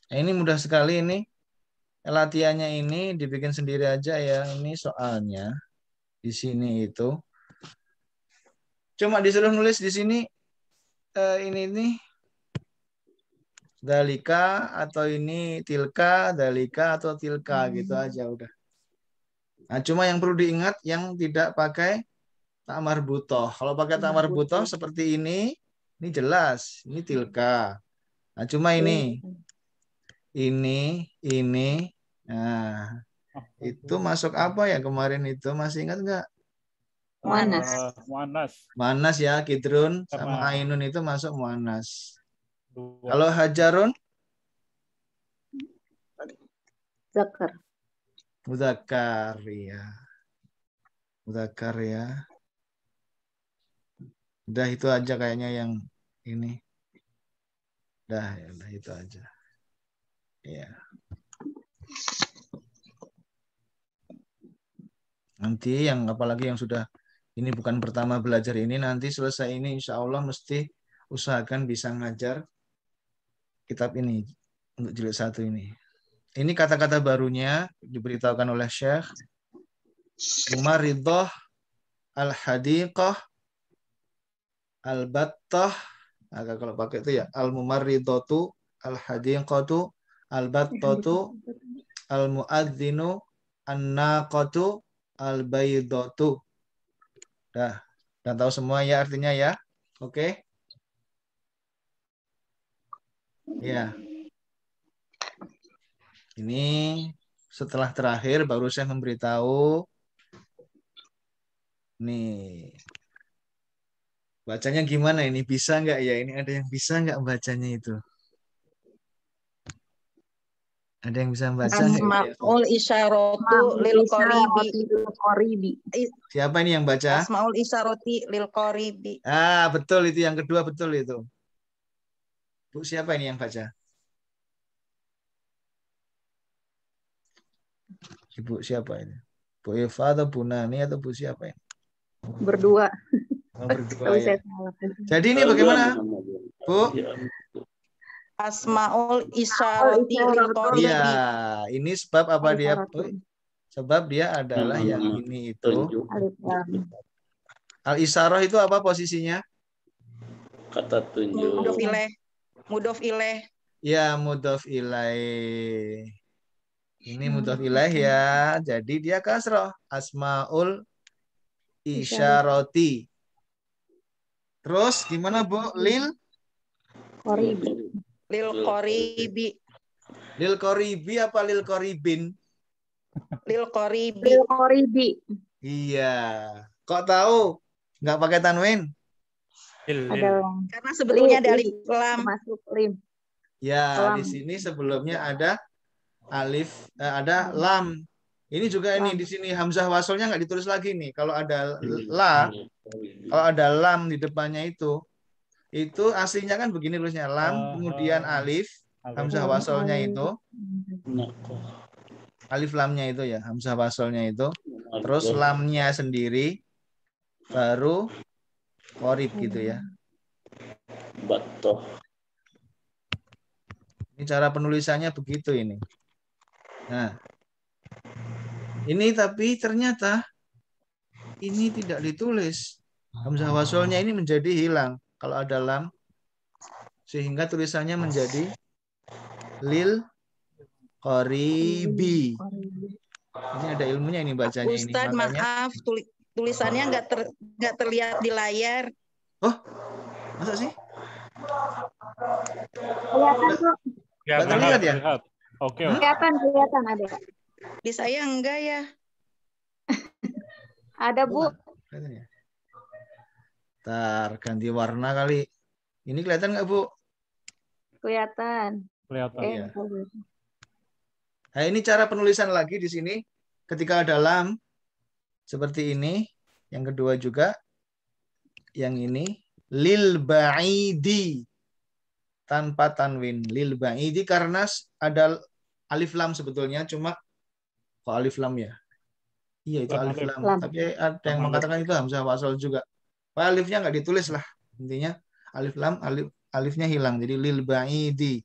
Nah, ini mudah sekali ini. Latihannya ini dibikin sendiri aja ya. Ini soalnya di sini itu cuma disuruh nulis di sini uh, ini nih dalika atau ini tilka, dalika atau tilka gitu hmm. gitu aja udah. Nah, cuma yang perlu diingat yang tidak pakai tamar butoh. Kalau pakai tamar butoh seperti ini, ini jelas, ini tilka. Nah, cuma ini, ini, ini, nah, itu masuk apa ya kemarin itu masih ingat nggak? Muanas. Eh, manas manas ya, Kidrun sama Ainun itu masuk manas dua. Kalau hajarun? Zakar. Muzakkar ya. Muzakkar ya. Udah itu aja kayaknya yang ini. Udah, ya, udah itu aja. Ya. Nanti yang apalagi yang sudah ini bukan pertama belajar ini nanti selesai ini insya Allah mesti usahakan bisa ngajar kitab ini untuk jilid satu ini. Ini kata-kata barunya diberitahukan oleh Syekh Maridah al-hadiqah al-battah agak kalau pakai itu ya al-mumarridatu al-hadiqatu al-battatu al-muadzinu an-naqatu al-baydatu. Dah, dan tahu semua ya artinya ya. Oke. Okay. Ya. Ini setelah terakhir baru saya memberitahu nih bacanya gimana ini bisa nggak ya ini ada yang bisa nggak bacanya itu ada yang bisa baca ya? Asmaul isyaratu lil qoribi. Siapa ini yang baca? Asmaul isyarati lil qoribi. Ah, betul itu yang kedua betul itu. Bu siapa ini yang baca? Ibu siapa ini? Bu Eva atau Bu Nani atau Bu siapa ini? Berdua. Oh, berdua ya. Jadi ini bagaimana, Bu? Asmaul Isyarati Iya, ini sebab apa dia? Bu? Sebab dia adalah hmm. yang ini itu. Al isyarah itu apa posisinya? Kata tunjuk. pilih mudof Ileh. Ya, mudof Ileh. Ini hmm. mudof Ileh ya. Jadi dia kasroh. Asmaul Isyaroti. Terus gimana Bu? Lil? Koribi. Lil Koribi. Lil Koribi apa Lil Koribin? Lil Koribi. Lil Koribi. Iya. Kok tahu? Nggak pakai tanwin? ada iya. Karena sebelumnya ada alif lam. Masuk lim. Ya, lam. di sini sebelumnya ada alif, eh, ada lam. Ini juga lam. ini di sini hamzah wasolnya nggak ditulis lagi nih. Kalau ada iya. la, kalau ada lam di depannya itu, itu aslinya kan begini tulisnya lam, ah. kemudian alif, hamzah wasolnya itu, nah, alif lamnya itu ya, hamzah wasolnya itu, terus lamnya sendiri, baru Korib gitu ya. Betul. Ini cara penulisannya begitu ini. Nah, ini tapi ternyata ini tidak ditulis. Hamzah wasolnya ini menjadi hilang kalau ada lam. Sehingga tulisannya menjadi lil koribi. Ini ada ilmunya ini bacanya Ustaz, ini. Ustaz maaf tulis tulisannya ah. nggak ter, terlihat di layar. Oh, masa sih? Kelihatan kok. Kelihatan lihat ya? ya? Oke. Okay, okay. Kelihatan, kelihatan ada. Di saya enggak ya. ada Bu. Ya? Ntar ganti warna kali. Ini kelihatan nggak Bu? Kelihatan. Kelihatan. Eh, ya. Nah, ini cara penulisan lagi di sini. Ketika ada lam, seperti ini. Yang kedua juga. Yang ini. Lil ba'idi. Tanpa tanwin. Lil ba'idi karena ada alif lam sebetulnya. Cuma kok alif lam ya? Iya itu alif lam. lam. Tapi ada yang mengatakan itu hamzah wasal juga. Pak alifnya nggak ditulis lah. Intinya alif lam alif alifnya hilang. Jadi lil ba'idi.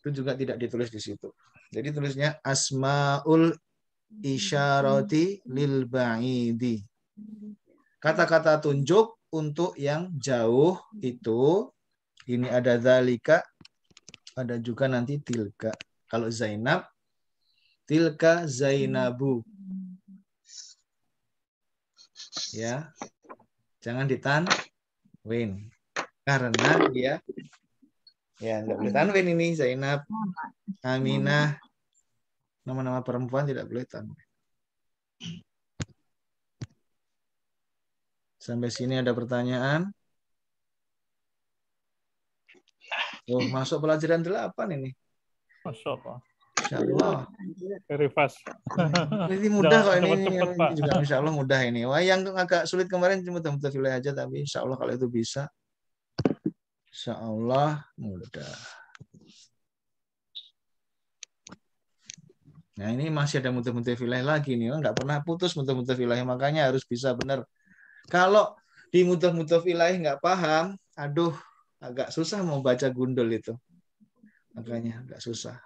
Itu juga tidak ditulis di situ. Jadi tulisnya asmaul isyarati lil ba'idi. Kata-kata tunjuk untuk yang jauh itu ini ada zalika ada juga nanti tilka. Kalau Zainab tilka Zainabu. Ya. Jangan ditan win karena dia ya enggak boleh tanwin ini Zainab Aminah Nama-nama perempuan tidak boleh tanwin. Sampai sini ada pertanyaan? Oh, masuk pelajaran 8 ini. Masuk, apa? Insya Allah. Ini mudah kok ini. juga insya Allah mudah ini. Wah, yang agak sulit kemarin cuma tempat wilayah aja, tapi insya Allah kalau itu bisa. Insya Allah mudah. Nah ini masih ada mutu-mutu wilayah lagi nih, oh, nggak pernah putus mutu-mutu wilayah, makanya harus bisa benar. Kalau di mutu-mutu wilayah nggak paham, aduh agak susah mau baca gundul itu, makanya agak susah.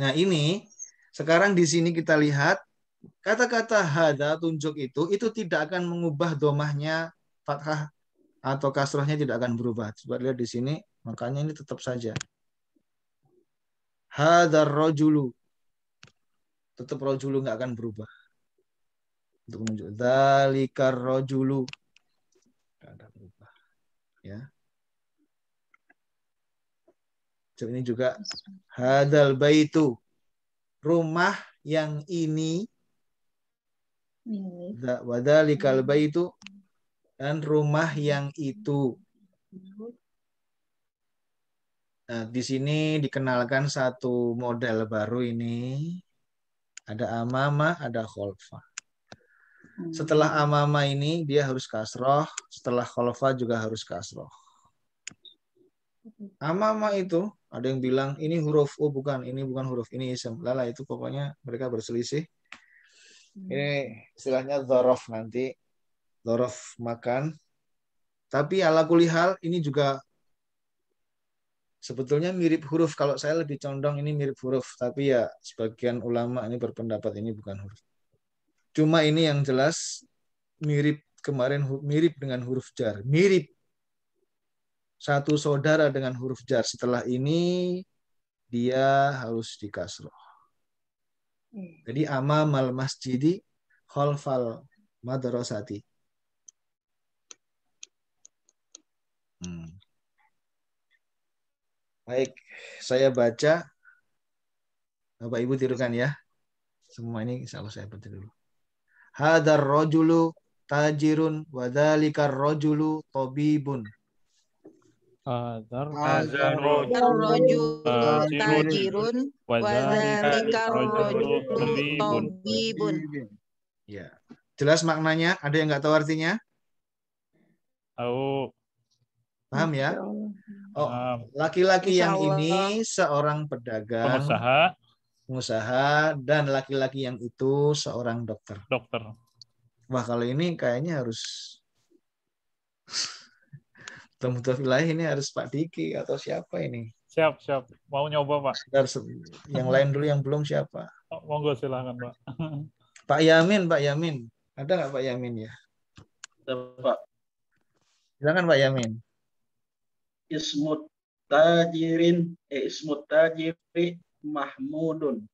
Nah ini sekarang di sini kita lihat kata-kata hada tunjuk itu itu tidak akan mengubah domahnya fathah atau kasrohnya tidak akan berubah. Coba lihat di sini, makanya ini tetap saja hadar rojulu. Tetap rojulu nggak akan berubah. Untuk menunjuk dalikar rojulu. Nggak ada berubah. Ya. So, ini juga hadal baitu. Rumah yang ini. Wadalikal baitu. Dan rumah yang itu. Nah, di sini dikenalkan satu model baru ini. Ada amama, ada kholfa. Hmm. Setelah amama ini dia harus kasroh, setelah kholfa juga harus kasroh. Hmm. Amama itu ada yang bilang ini huruf u bukan, ini bukan huruf, ini isim. Lala itu pokoknya mereka berselisih. Hmm. Ini istilahnya zorof nanti. Zorof makan. Tapi ala kulihal ini juga sebetulnya mirip huruf. Kalau saya lebih condong ini mirip huruf, tapi ya sebagian ulama ini berpendapat ini bukan huruf. Cuma ini yang jelas mirip kemarin mirip dengan huruf jar, mirip satu saudara dengan huruf jar. Setelah ini dia harus dikasroh. Hmm. Jadi amal mal masjidi khalfal madrasati. Baik, saya baca. Bapak Ibu tirukan ya. Semua ini insya Allah saya baca dulu. Hadar rojulu tajirun wadalikar rojulu tobibun. Hadar rojulu tajirun wadalikar rojulu tobibun. Ya. Jelas maknanya? Ada yang nggak tahu artinya? Tahu. Paham ya? Oh, laki-laki yang ini seorang pedagang, pengusaha, pengusaha dan laki-laki yang itu seorang dokter. Dokter. Wah, kalau ini kayaknya harus Mutaf Ilahi ini harus Pak Diki atau siapa ini? Siap, siap. Mau nyoba, Pak. Yang lain dulu yang belum siapa? Oh, monggo silakan, Pak. Pak Yamin, Pak Yamin. Ada nggak Pak Yamin ya? Ada, Pak. Silakan Pak Yamin ismut tajirin eh, ismut tajiri mahmudun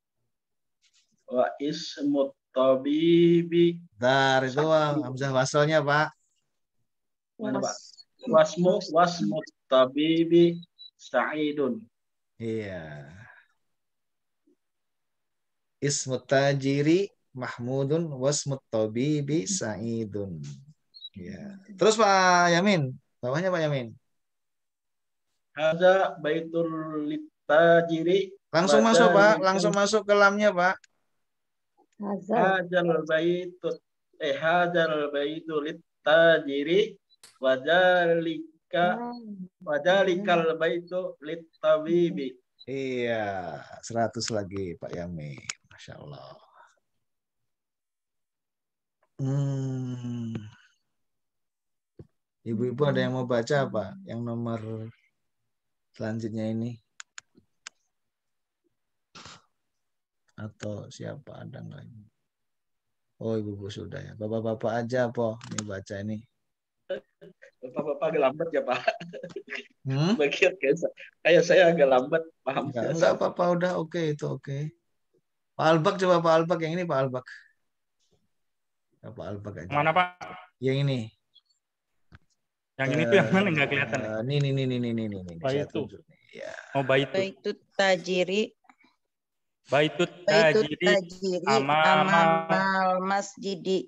wa ismut tabibi dar itu hamzah wasalnya pak mana wasmu wasmut tabibi sa'idun iya ismut tajiri mahmudun wasmut tabibi sa'idun iya terus pak yamin bawahnya pak yamin Haza baitul litajiri. Langsung masuk, Pak. Langsung masuk ke lamnya, Pak. Hazal baitul eh hazal baitul litajiri wadalika hmm. baitul lita litabibi. Iya, 100 lagi Pak Yami. Masya Allah. Hmm. Ibu-ibu ada yang mau baca apa? Yang nomor selanjutnya ini atau siapa ada nggak ini? Oh ibu ibu sudah ya. Bapak bapak aja po ini baca ini. Bapak bapak agak lambat ya pak. Hmm? Bagian kayak saya agak lambat paham. Enggak, enggak apa apa udah oke okay, itu oke. Okay. Pak Albak coba Pak Albak yang ini Pak Albak. Ya, Pak Albak aja. Mana Pak? Yang ini. Yang ini tuh yang mana nggak kelihatan? Uh, ini ini ini ini ini ini. nih. Baitut. Ya. Oh baitut. Baitut tajiri. Baitut tajiri. Amal, amal masjidi.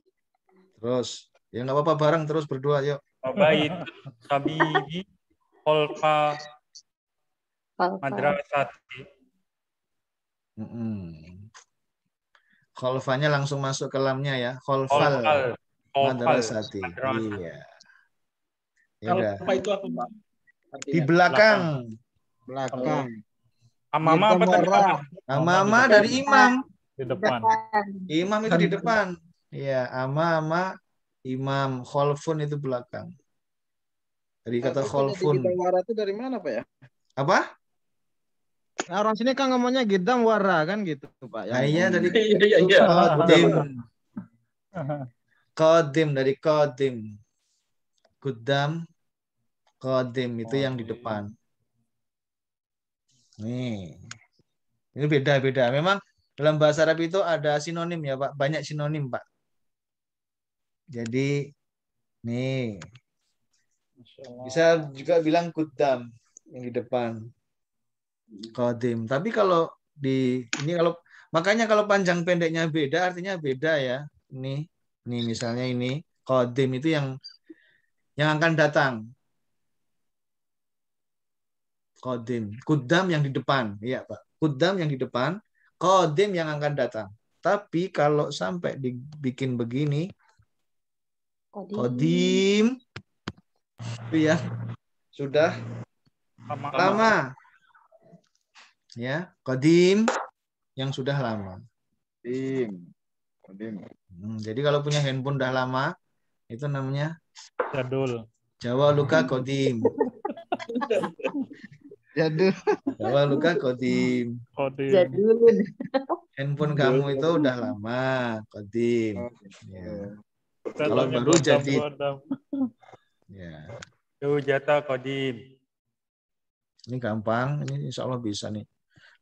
Terus. Ya nggak apa-apa bareng terus berdua yuk. Oh, baitut tabibi. Kolpa. Madrasati. Mm -mm. Kholfanya langsung masuk ke lamnya ya. Kholfal. Kholfal. Madrasati. Madrasati. Iya. Ya Kalau apa itu apa, Pak? Di belakang. Belakang. Amama apa tadi? Amama dari imam. Di depan. Imam itu di depan. Iya, amama imam. Kholfun itu belakang. dari kata kholfun. Wara itu dari mana, Pak ya? Apa? Nah, orang sini kan ngomongnya gidam wara kan gitu, Pak. Yang nah, iya, dari iya, iya, kodim. Kodim dari kodim. Gudam Kodim itu yang di depan. Nih. Ini beda-beda. Memang dalam bahasa Arab itu ada sinonim ya, Pak. Banyak sinonim, Pak. Jadi nih. Bisa juga bilang kudam yang di depan. Kodim. Tapi kalau di ini kalau makanya kalau panjang pendeknya beda artinya beda ya. Nih, nih misalnya ini kodim itu yang yang akan datang kodim. Kudam yang di depan, iya Pak. Kudam yang di depan, kodim yang akan datang. Tapi kalau sampai dibikin begini, kodim, kodim itu ya sudah lama. lama. Ya, kodim yang sudah lama. Kodim. Kodim. Hmm, jadi kalau punya handphone udah lama, itu namanya jadul. Jawa Luka Kodim. Jadul. Coba Luka Kodim. Kodim. Jadul. Handphone kamu itu udah lama, Kodim. Ya. Iya. Kalau baru jadi. Ya. Tuh jatah Kodim. Ini gampang, ini insya Allah bisa nih.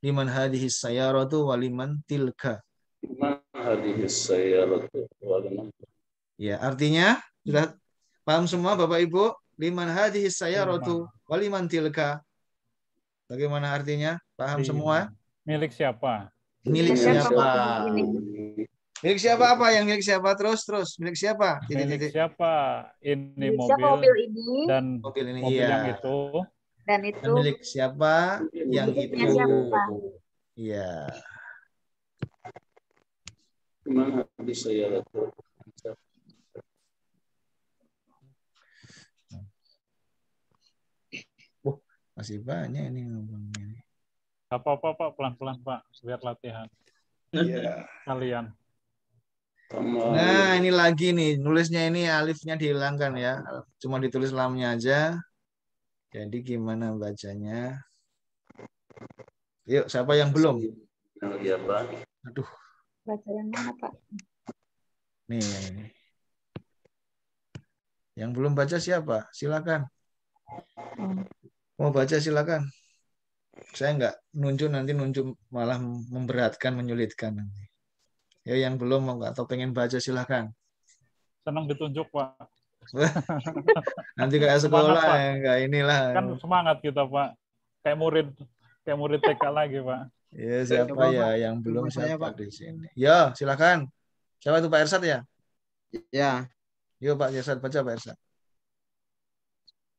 Liman hadihi sayyaratu waliman tilka. Liman hadihi sayyaratu waliman Ya, artinya sudah paham semua Bapak Ibu? Liman hadihi sayyaratu waliman tilka. Bagaimana artinya? Paham iya. semua? Milik siapa? Milik siapa? Milik siapa apa yang milik siapa terus terus milik siapa? Titik, milik titik. siapa ini milik mobil, siapa mobil ini dan mobil ini mobil iya. yang itu dan itu dan milik siapa yang itu iya. Kemana habis saya Masih banyak ini ngomongnya. Apa-apa Pak, pelan-pelan Pak, biar latihan. Iya. Yeah. Kalian. Nah, ini lagi nih, nulisnya ini alifnya dihilangkan ya. Cuma ditulis lamnya aja. Jadi gimana bacanya? Yuk, siapa yang belum? Iya, Pak. Aduh. Baca yang mana, Pak? Nih, yang ini. Yang belum baca siapa? Silakan. Hmm. Mau baca silakan. Saya nggak nunjuk nanti nunjuk malah memberatkan, menyulitkan nanti. Ya yang belum mau atau pengen baca silakan. Senang ditunjuk pak. nanti kayak sekolah ya, nggak inilah. Kan semangat kita pak. Kayak murid, kayak murid TK lagi pak. Ya siapa ya yang belum Coba siapa pak. di sini? Ya silakan. Siapa itu Pak Ersat ya? Ya. Yuk Pak Ersat baca Pak Ersat.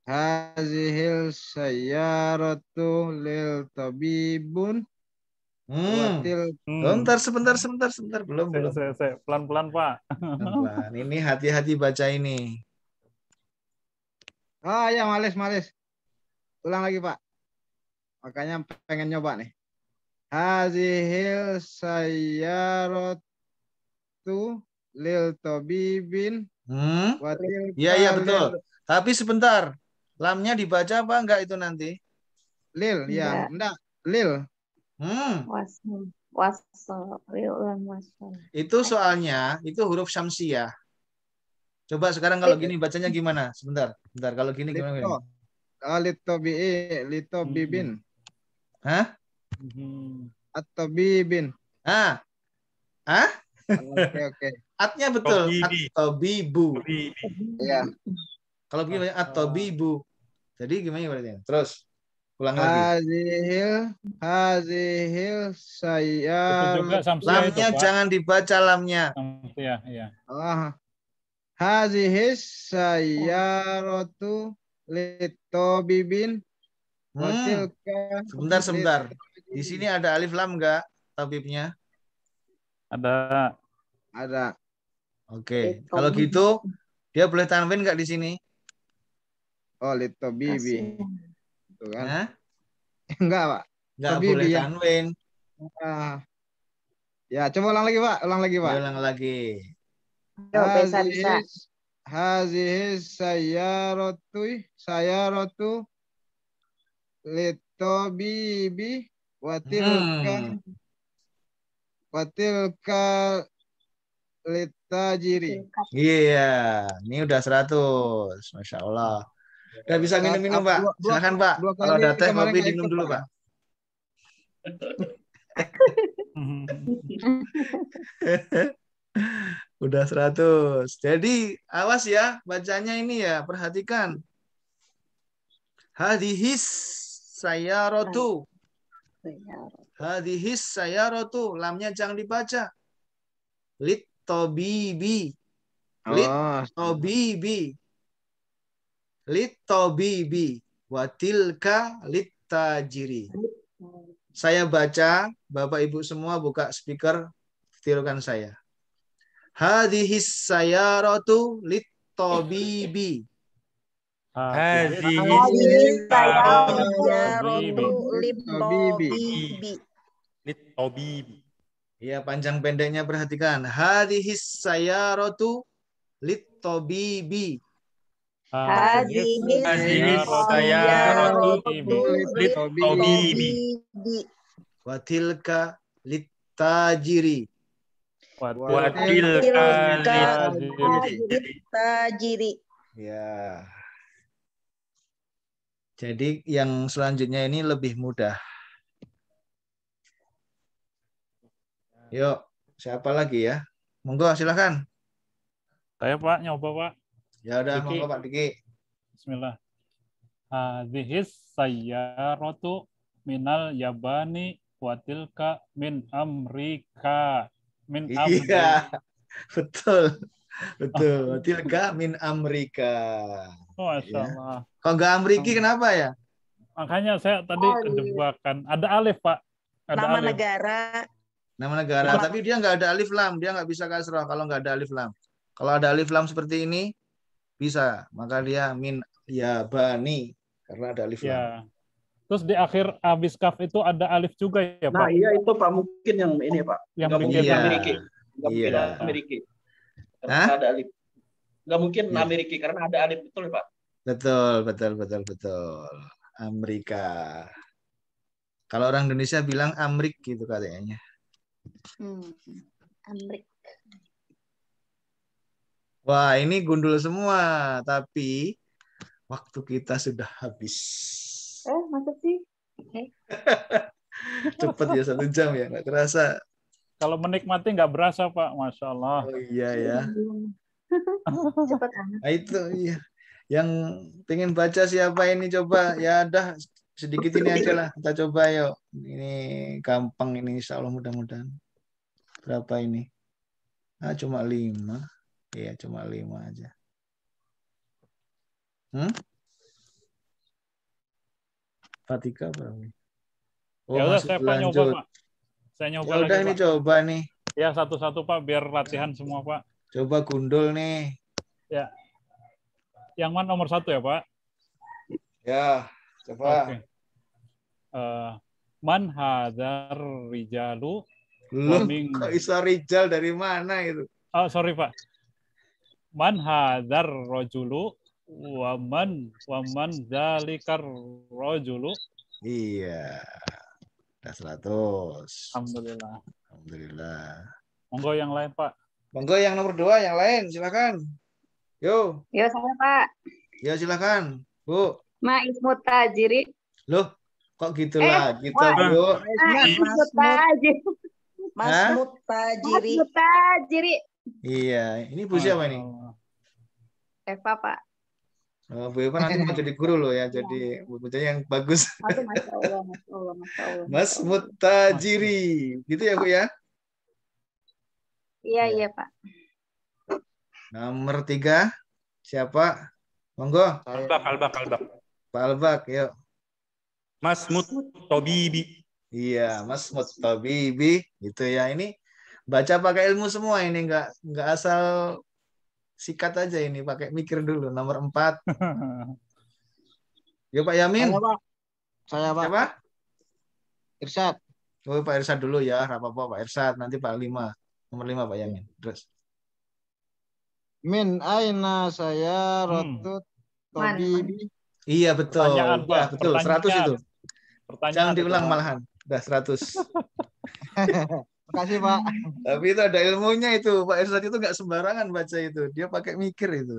Hazihil sayyaratu lil tabibun Hmm. Watil... Hmm. sebentar, sebentar, sebentar. Belum, belum. Pelan-pelan, Pak. pelan Ini hati-hati baca ini. Ah, oh, ya, males-males. Ulang lagi, Pak. Makanya pengen nyoba nih. Hazihil sayyaratu lil tabibin. Hmm. Iya, iya, betul. Tapi sebentar. Lamnya dibaca apa enggak itu nanti? Lil, ya. Enggak, lil. Hmm. Itu soalnya itu huruf syamsiah. Coba sekarang kalau gini bacanya gimana? Sebentar, sebentar. Kalau gini gimana? Lito. Ah, lito bi lito hmm. bibin. Hah? Hmm. Atau bibin. Ah. Hah? Oke, oke. Atnya betul. Atau bibu. Iya. Kalau gini atau bibu. Jadi gimana berarti? Ya? Terus ulang lagi. Hazil, Hazil, saya lamnya jangan dibaca lamnya. Iya, iya. Ah. Hazihis sayyaratu litobibin hmm. Sebentar, sebentar. Di sini ada alif lam enggak tabibnya? Ada. Ada. Oke. Kalau gitu dia boleh tanwin enggak di sini? Oh, Lito Bibi. Itu kan. Hah? Enggak, Pak. Enggak Tabibi boleh ya. Ah. Ya, coba ulang lagi, Pak. Ulang lagi, Pak. Iya, ulang lagi. Coba ya, bisa. Hazihi rotu Lito litobibi watilka hmm. watilka jiri Iya, yeah. ini udah 100. Masya Allah nggak bisa minum-minum, Pak. Silakan, Pak. Kalau ada teh kopi diminum dulu, Pak. Udah 100. Jadi, awas ya bacanya ini ya, perhatikan. Hadihis sayarotu. Hadihis sayarotu. Lamnya jangan dibaca. Lit tobibi. Lit oh, tobibi litobibi watilka litajiri. Saya baca, Bapak Ibu semua buka speaker, tirukan saya. Hadihis sayaratu litobibi. Hadihis sayaratu litobibi. Litobibi. Iya panjang pendeknya perhatikan. Hadihis sayaratu litobibi Hadhihi litajiri litajiri ya jadi yang selanjutnya ini lebih mudah yuk siapa lagi ya monggo silahkan saya pak nyoba pak Ya udah, monggo Pak Diki. Bismillah. Hadhis sayyaratu minal yabani watilka min amrika. Min amrika. Iya, betul. Betul, tilka min Amerika. Oh, ya. Kok gak Amriki kenapa ya? Makanya saya tadi oh, kedebakan. Ada alif, Pak. Ada nama alif. negara. Nama negara, tapi dia nggak ada alif lam. Dia nggak bisa kasrah kalau nggak ada alif lam. Kalau ada alif lam seperti ini, bisa. Maka dia min ya bani karena ada alif ya. Terus di akhir abis kaf itu ada alif juga ya Pak? Nah iya itu Pak mungkin yang ini Pak. Yang Nggak mungkin iya. Amerika. Nggak iya. mungkin Amerika. Karena Hah? ada alif. Nggak mungkin ya. Amerika karena ada alif betul Pak. Betul betul betul betul. Amerika. Kalau orang Indonesia bilang Amrik gitu katanya. Hmm. Amrik. Wah, ini gundul semua, tapi waktu kita sudah habis. Eh, masa sih? Okay. Cepet ya satu jam ya, nggak kerasa. Kalau menikmati nggak berasa Pak, masya Allah. Oh, iya ya. Iya, iya. Nah, itu iya. Yang pengen baca siapa ini coba ya dah sedikit ini aja lah kita coba yuk. Ini gampang ini Insya Allah mudah-mudahan. Berapa ini? Ah cuma lima. Iya, cuma lima aja. Hmm? Fatika berapa? Oh, ya udah, saya Pak nyoba, Pak. Saya nyoba Yaudah, lagi, ini Pak. coba nih. Ya, satu-satu, Pak, biar latihan semua, Pak. Coba gundul nih. Ya. Yang mana nomor satu ya, Pak? Ya, coba. Okay. Uh, eh, man hadar rijalu Loh, kok bisa rijal dari mana itu? Oh, sorry Pak man hadzar rajulu wa man wa man dzalikar rajulu. Iya. Sudah 100. Alhamdulillah. Alhamdulillah. Monggo yang lain, Pak. Monggo yang nomor dua, yang lain, silakan. Yo. Yo, saya Pak. yo silakan, Bu. Ma ismu tajiri. Loh, kok gitu eh, lagi gitu, Bu? Ma ismu tajiri. Mas Mutajiri. Mas Mutajiri. Iya, ini Bu siapa ini? Eva Pak. Oh, Bu Eva nanti mau jadi guru loh ya, iya. jadi bocahnya yang bagus. Mas Mutajiri, gitu ya Bu ya? Iya, iya, iya Pak. Nomor tiga, siapa? Monggo. Albak, Albak, Albak. Pak Albak, yuk. Mas Mut Tobibi. Iya, Mas Mut Tobibi, gitu ya. Ini baca pakai ilmu semua ini, nggak nggak asal sikat aja ini pakai mikir dulu nomor empat. ya Pak Yamin. Saya Pak. Saya Pak. Siapa? Irsyad. Oh Pak Irsyad dulu ya, apa-apa Pak Irsyad, nanti Pak Lima. Nomor lima Pak Yamin. Terus. Min aina saya hmm. rotut hmm. tobi. Iya betul. Pertanyaan, ya, betul. seratus itu. Pertanyaan Jangan diulang malahan. Udah seratus. kasih Pak. Tapi itu ada ilmunya itu. Pak Irsad itu nggak sembarangan baca itu. Dia pakai mikir itu.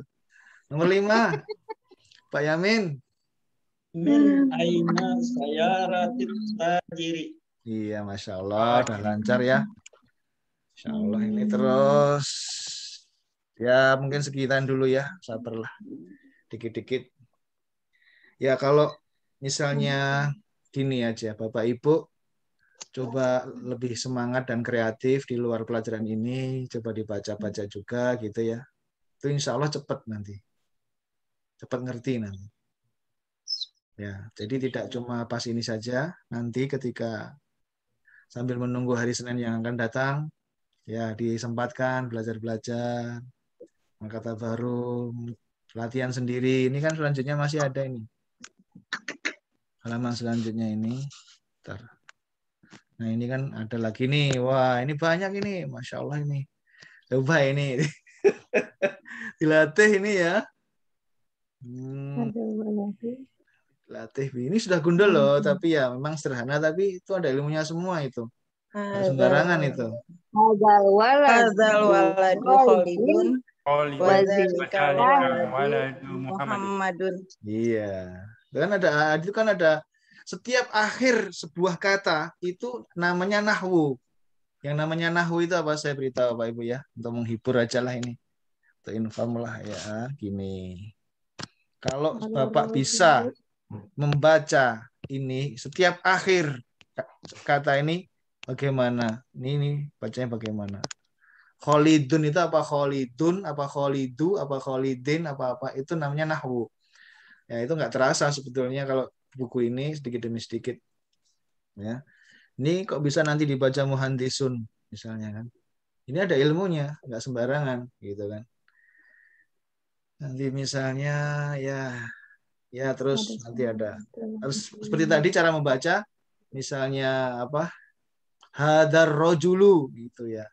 Nomor lima. Pak Yamin. Min aina saya ratit tajiri. Iya, Masya Allah. Udah lancar ya. Insya Allah. Ini terus. Ya, mungkin sekian dulu ya. Sabarlah. Dikit-dikit. Ya, kalau misalnya gini aja. Bapak-Ibu coba lebih semangat dan kreatif di luar pelajaran ini, coba dibaca-baca juga gitu ya. Itu insya Allah cepat nanti. Cepat ngerti nanti. Ya, jadi tidak cuma pas ini saja, nanti ketika sambil menunggu hari Senin yang akan datang, ya disempatkan belajar-belajar, kata baru, latihan sendiri. Ini kan selanjutnya masih ada ini. Halaman selanjutnya ini. Bentar. Nah ini kan ada lagi nih, wah ini banyak ini, masya Allah ini, coba ini, dilatih ini ya. Hmm. Latih ini sudah gundul loh, hmm. tapi ya memang sederhana tapi itu ada ilmunya semua itu. Harus sembarangan itu. azal Muhammadun. Iya. Kan ada itu kan ada setiap akhir sebuah kata itu namanya nahwu. Yang namanya nahwu itu apa saya beritahu Bapak Ibu ya untuk menghibur aja lah ini. Untuk inform lah ya gini. Kalau Bapak bisa membaca ini setiap akhir kata ini bagaimana? Ini, ini bacanya bagaimana? Kholidun itu apa Kholidun, apa Kholidu, apa Kholidin, apa apa itu namanya nahwu. Ya itu nggak terasa sebetulnya kalau buku ini sedikit demi sedikit. Ya. Ini kok bisa nanti dibaca muhandisun misalnya kan. Ini ada ilmunya, nggak sembarangan gitu kan. Nanti misalnya ya ya terus ada nanti ada harus seperti tadi cara membaca misalnya apa hadar rojulu gitu ya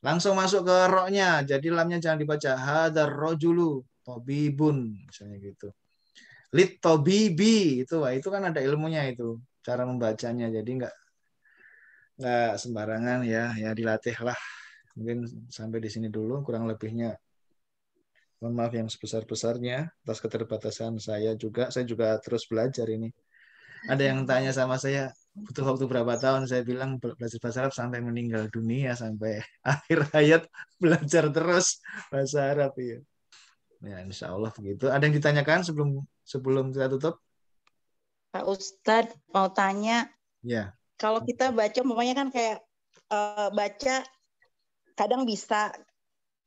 langsung masuk ke roknya jadi lamnya jangan dibaca hadar rojulu bun misalnya gitu litobibi itu wah itu kan ada ilmunya itu cara membacanya jadi nggak nggak sembarangan ya ya dilatihlah. mungkin sampai di sini dulu kurang lebihnya mohon maaf yang sebesar besarnya atas keterbatasan saya juga saya juga terus belajar ini ada yang tanya sama saya butuh waktu berapa tahun saya bilang belajar bahasa Arab sampai meninggal dunia sampai akhir hayat belajar terus bahasa Arab ya ya insya Allah begitu ada yang ditanyakan sebelum sebelum kita tutup? Pak Ustadz mau tanya. Ya. Kalau kita baca, umpamanya kan kayak uh, baca kadang bisa,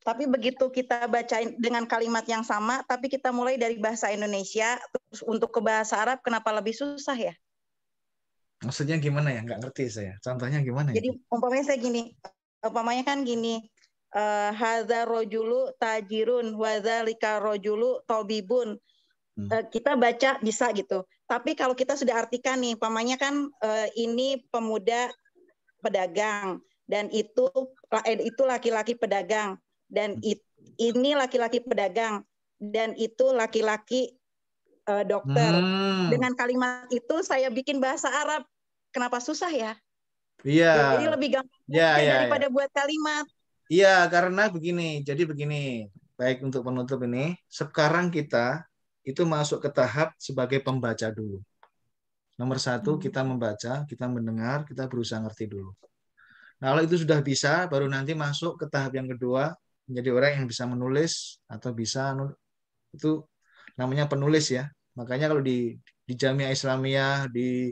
tapi begitu kita bacain dengan kalimat yang sama, tapi kita mulai dari bahasa Indonesia, terus untuk ke bahasa Arab, kenapa lebih susah ya? Maksudnya gimana ya? Nggak ngerti saya. Contohnya gimana? Jadi umpamanya saya gini, umpamanya kan gini, eh, hazar rojulu tajirun, wazalika rojulu tobibun, Hmm. Eh, kita baca bisa gitu. Tapi kalau kita sudah artikan nih, pamannya kan eh, ini pemuda pedagang dan itu eh, itu laki-laki pedagang dan hmm. it, ini laki-laki pedagang dan itu laki-laki uh, dokter. Hmm. Dengan kalimat itu saya bikin bahasa Arab. Kenapa susah ya? Iya. Ya, jadi lebih gampang yeah, yeah, daripada yeah. buat kalimat. Iya, karena begini. Jadi begini. Baik untuk penutup ini, sekarang kita itu masuk ke tahap sebagai pembaca dulu. Nomor satu, hmm. kita membaca, kita mendengar, kita berusaha ngerti dulu. Nah, kalau itu sudah bisa, baru nanti masuk ke tahap yang kedua, menjadi orang yang bisa menulis atau bisa itu namanya penulis ya. Makanya kalau di di Jamiah Islamiyah, di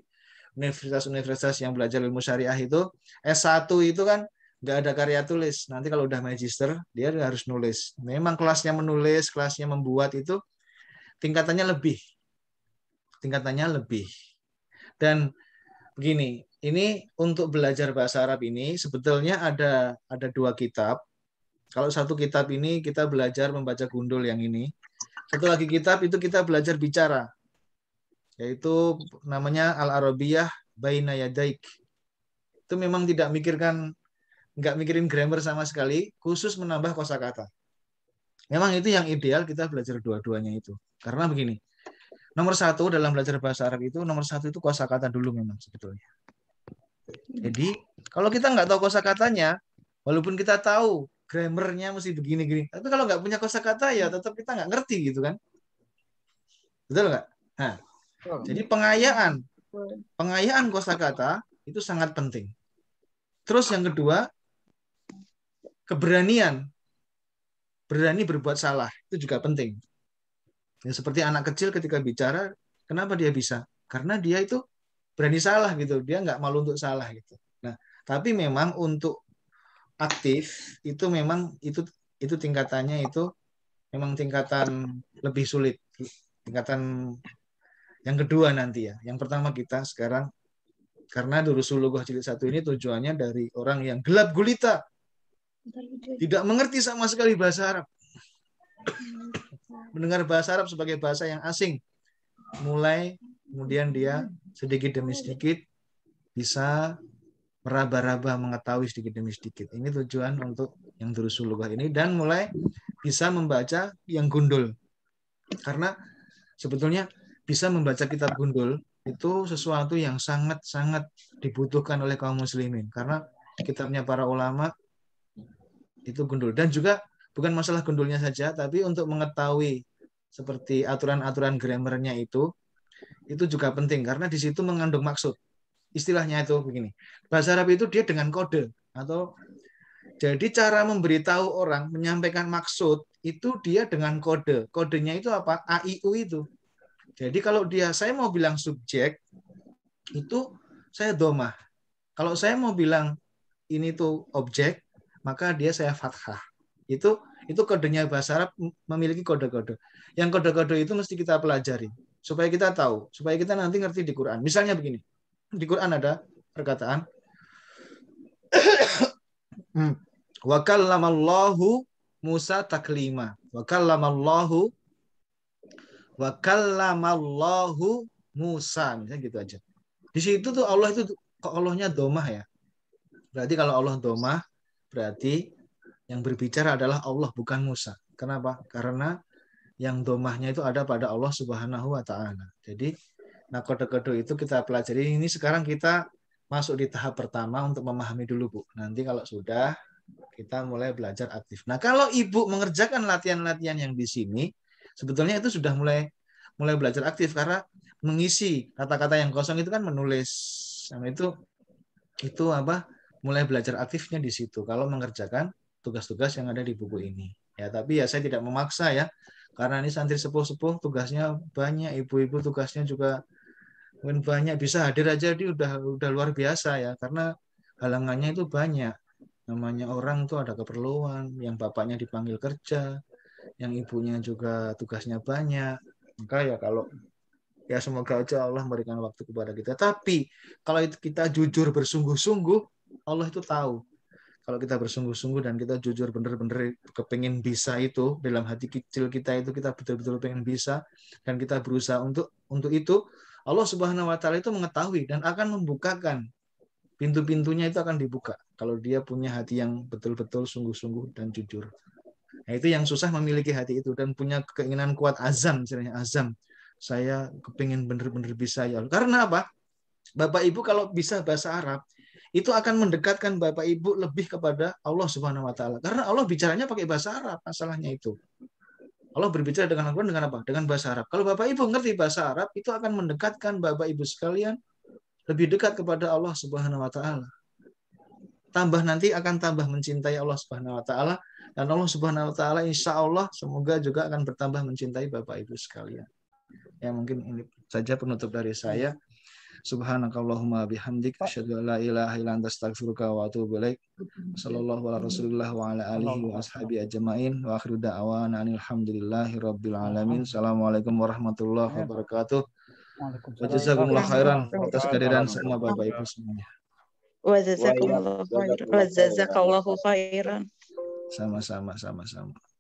universitas-universitas yang belajar ilmu syariah itu S1 itu kan nggak ada karya tulis. Nanti kalau udah magister, dia harus nulis. Memang kelasnya menulis, kelasnya membuat itu tingkatannya lebih. Tingkatannya lebih. Dan begini, ini untuk belajar bahasa Arab ini sebetulnya ada ada dua kitab. Kalau satu kitab ini kita belajar membaca gundul yang ini. Satu lagi kitab itu kita belajar bicara. Yaitu namanya Al-Arabiyah Baina Yadaik. Itu memang tidak mikirkan nggak mikirin grammar sama sekali, khusus menambah kosakata. Memang itu yang ideal kita belajar dua-duanya itu. Karena begini, nomor satu dalam belajar bahasa Arab itu nomor satu itu kosa kata dulu memang sebetulnya. Jadi kalau kita nggak tahu kosa katanya, walaupun kita tahu grammarnya mesti begini gini, tapi kalau nggak punya kosa kata ya tetap kita nggak ngerti gitu kan? Betul nggak? Nah, jadi pengayaan, pengayaan kosa kata itu sangat penting. Terus yang kedua, keberanian berani berbuat salah itu juga penting. Ya, seperti anak kecil ketika bicara, kenapa dia bisa? Karena dia itu berani salah gitu, dia nggak malu untuk salah gitu. Nah, tapi memang untuk aktif itu memang itu itu tingkatannya itu memang tingkatan lebih sulit, tingkatan yang kedua nanti ya. Yang pertama kita sekarang karena dulu Durusulugoh cilik satu ini tujuannya dari orang yang gelap gulita tidak mengerti sama sekali bahasa Arab. Mendengar bahasa Arab sebagai bahasa yang asing. Mulai kemudian dia sedikit demi sedikit bisa meraba-raba mengetahui sedikit demi sedikit. Ini tujuan untuk yang terusul ini dan mulai bisa membaca yang gundul. Karena sebetulnya bisa membaca kitab gundul itu sesuatu yang sangat-sangat dibutuhkan oleh kaum muslimin karena kitabnya para ulama itu gundul dan juga bukan masalah gundulnya saja tapi untuk mengetahui seperti aturan-aturan grammarnya itu itu juga penting karena di situ mengandung maksud istilahnya itu begini bahasa Arab itu dia dengan kode atau jadi cara memberitahu orang menyampaikan maksud itu dia dengan kode kodenya itu apa a i u itu jadi kalau dia saya mau bilang subjek itu saya domah kalau saya mau bilang ini tuh objek maka dia saya fathah. Itu itu kodenya bahasa Arab memiliki kode-kode. Yang kode-kode itu mesti kita pelajari supaya kita tahu, supaya kita nanti ngerti di Quran. Misalnya begini. Di Quran ada perkataan hmm. Wa kallamallahu Musa taklima. Wa kallamallahu Wa kallamallahu Musa. Misalnya gitu aja. Di situ tuh Allah itu Allahnya domah ya. Berarti kalau Allah domah, berarti yang berbicara adalah Allah bukan Musa. Kenapa? Karena yang domahnya itu ada pada Allah Subhanahu wa taala. Jadi nah kode-kode itu kita pelajari ini sekarang kita masuk di tahap pertama untuk memahami dulu Bu. Nanti kalau sudah kita mulai belajar aktif. Nah, kalau Ibu mengerjakan latihan-latihan yang di sini, sebetulnya itu sudah mulai mulai belajar aktif karena mengisi kata-kata yang kosong itu kan menulis. Sama itu itu apa? mulai belajar aktifnya di situ kalau mengerjakan tugas-tugas yang ada di buku ini. Ya, tapi ya saya tidak memaksa ya. Karena ini santri sepuh-sepuh tugasnya banyak, ibu-ibu tugasnya juga banyak bisa hadir aja dia udah udah luar biasa ya karena halangannya itu banyak namanya orang tuh ada keperluan yang bapaknya dipanggil kerja yang ibunya juga tugasnya banyak maka ya kalau ya semoga aja Allah memberikan waktu kepada kita tapi kalau itu kita jujur bersungguh-sungguh Allah itu tahu kalau kita bersungguh-sungguh dan kita jujur benar-benar kepingin bisa itu dalam hati kecil kita itu kita betul-betul pengen bisa dan kita berusaha untuk untuk itu Allah Subhanahu wa taala itu mengetahui dan akan membukakan pintu-pintunya itu akan dibuka kalau dia punya hati yang betul-betul sungguh-sungguh dan jujur. Nah, itu yang susah memiliki hati itu dan punya keinginan kuat azam misalnya azam. Saya kepingin benar-benar bisa ya. Karena apa? Bapak Ibu kalau bisa bahasa Arab, itu akan mendekatkan Bapak Ibu lebih kepada Allah Subhanahu wa taala. Karena Allah bicaranya pakai bahasa Arab masalahnya itu. Allah berbicara dengan al dengan apa? Dengan bahasa Arab. Kalau Bapak Ibu ngerti bahasa Arab, itu akan mendekatkan Bapak Ibu sekalian lebih dekat kepada Allah Subhanahu wa taala. Tambah nanti akan tambah mencintai Allah Subhanahu wa taala dan Allah Subhanahu wa taala insya Allah semoga juga akan bertambah mencintai Bapak Ibu sekalian. Ya mungkin ini saja penutup dari saya. Subhanakallahumma bihamdik asyhadu la ilaha illa anta Assalamualaikum warahmatullahi wabarakatuh. Wajazakumullah khairan atas kehadiran semua Bapak Ibu semuanya. Wajazakumullah khairan. Sama-sama, sama-sama.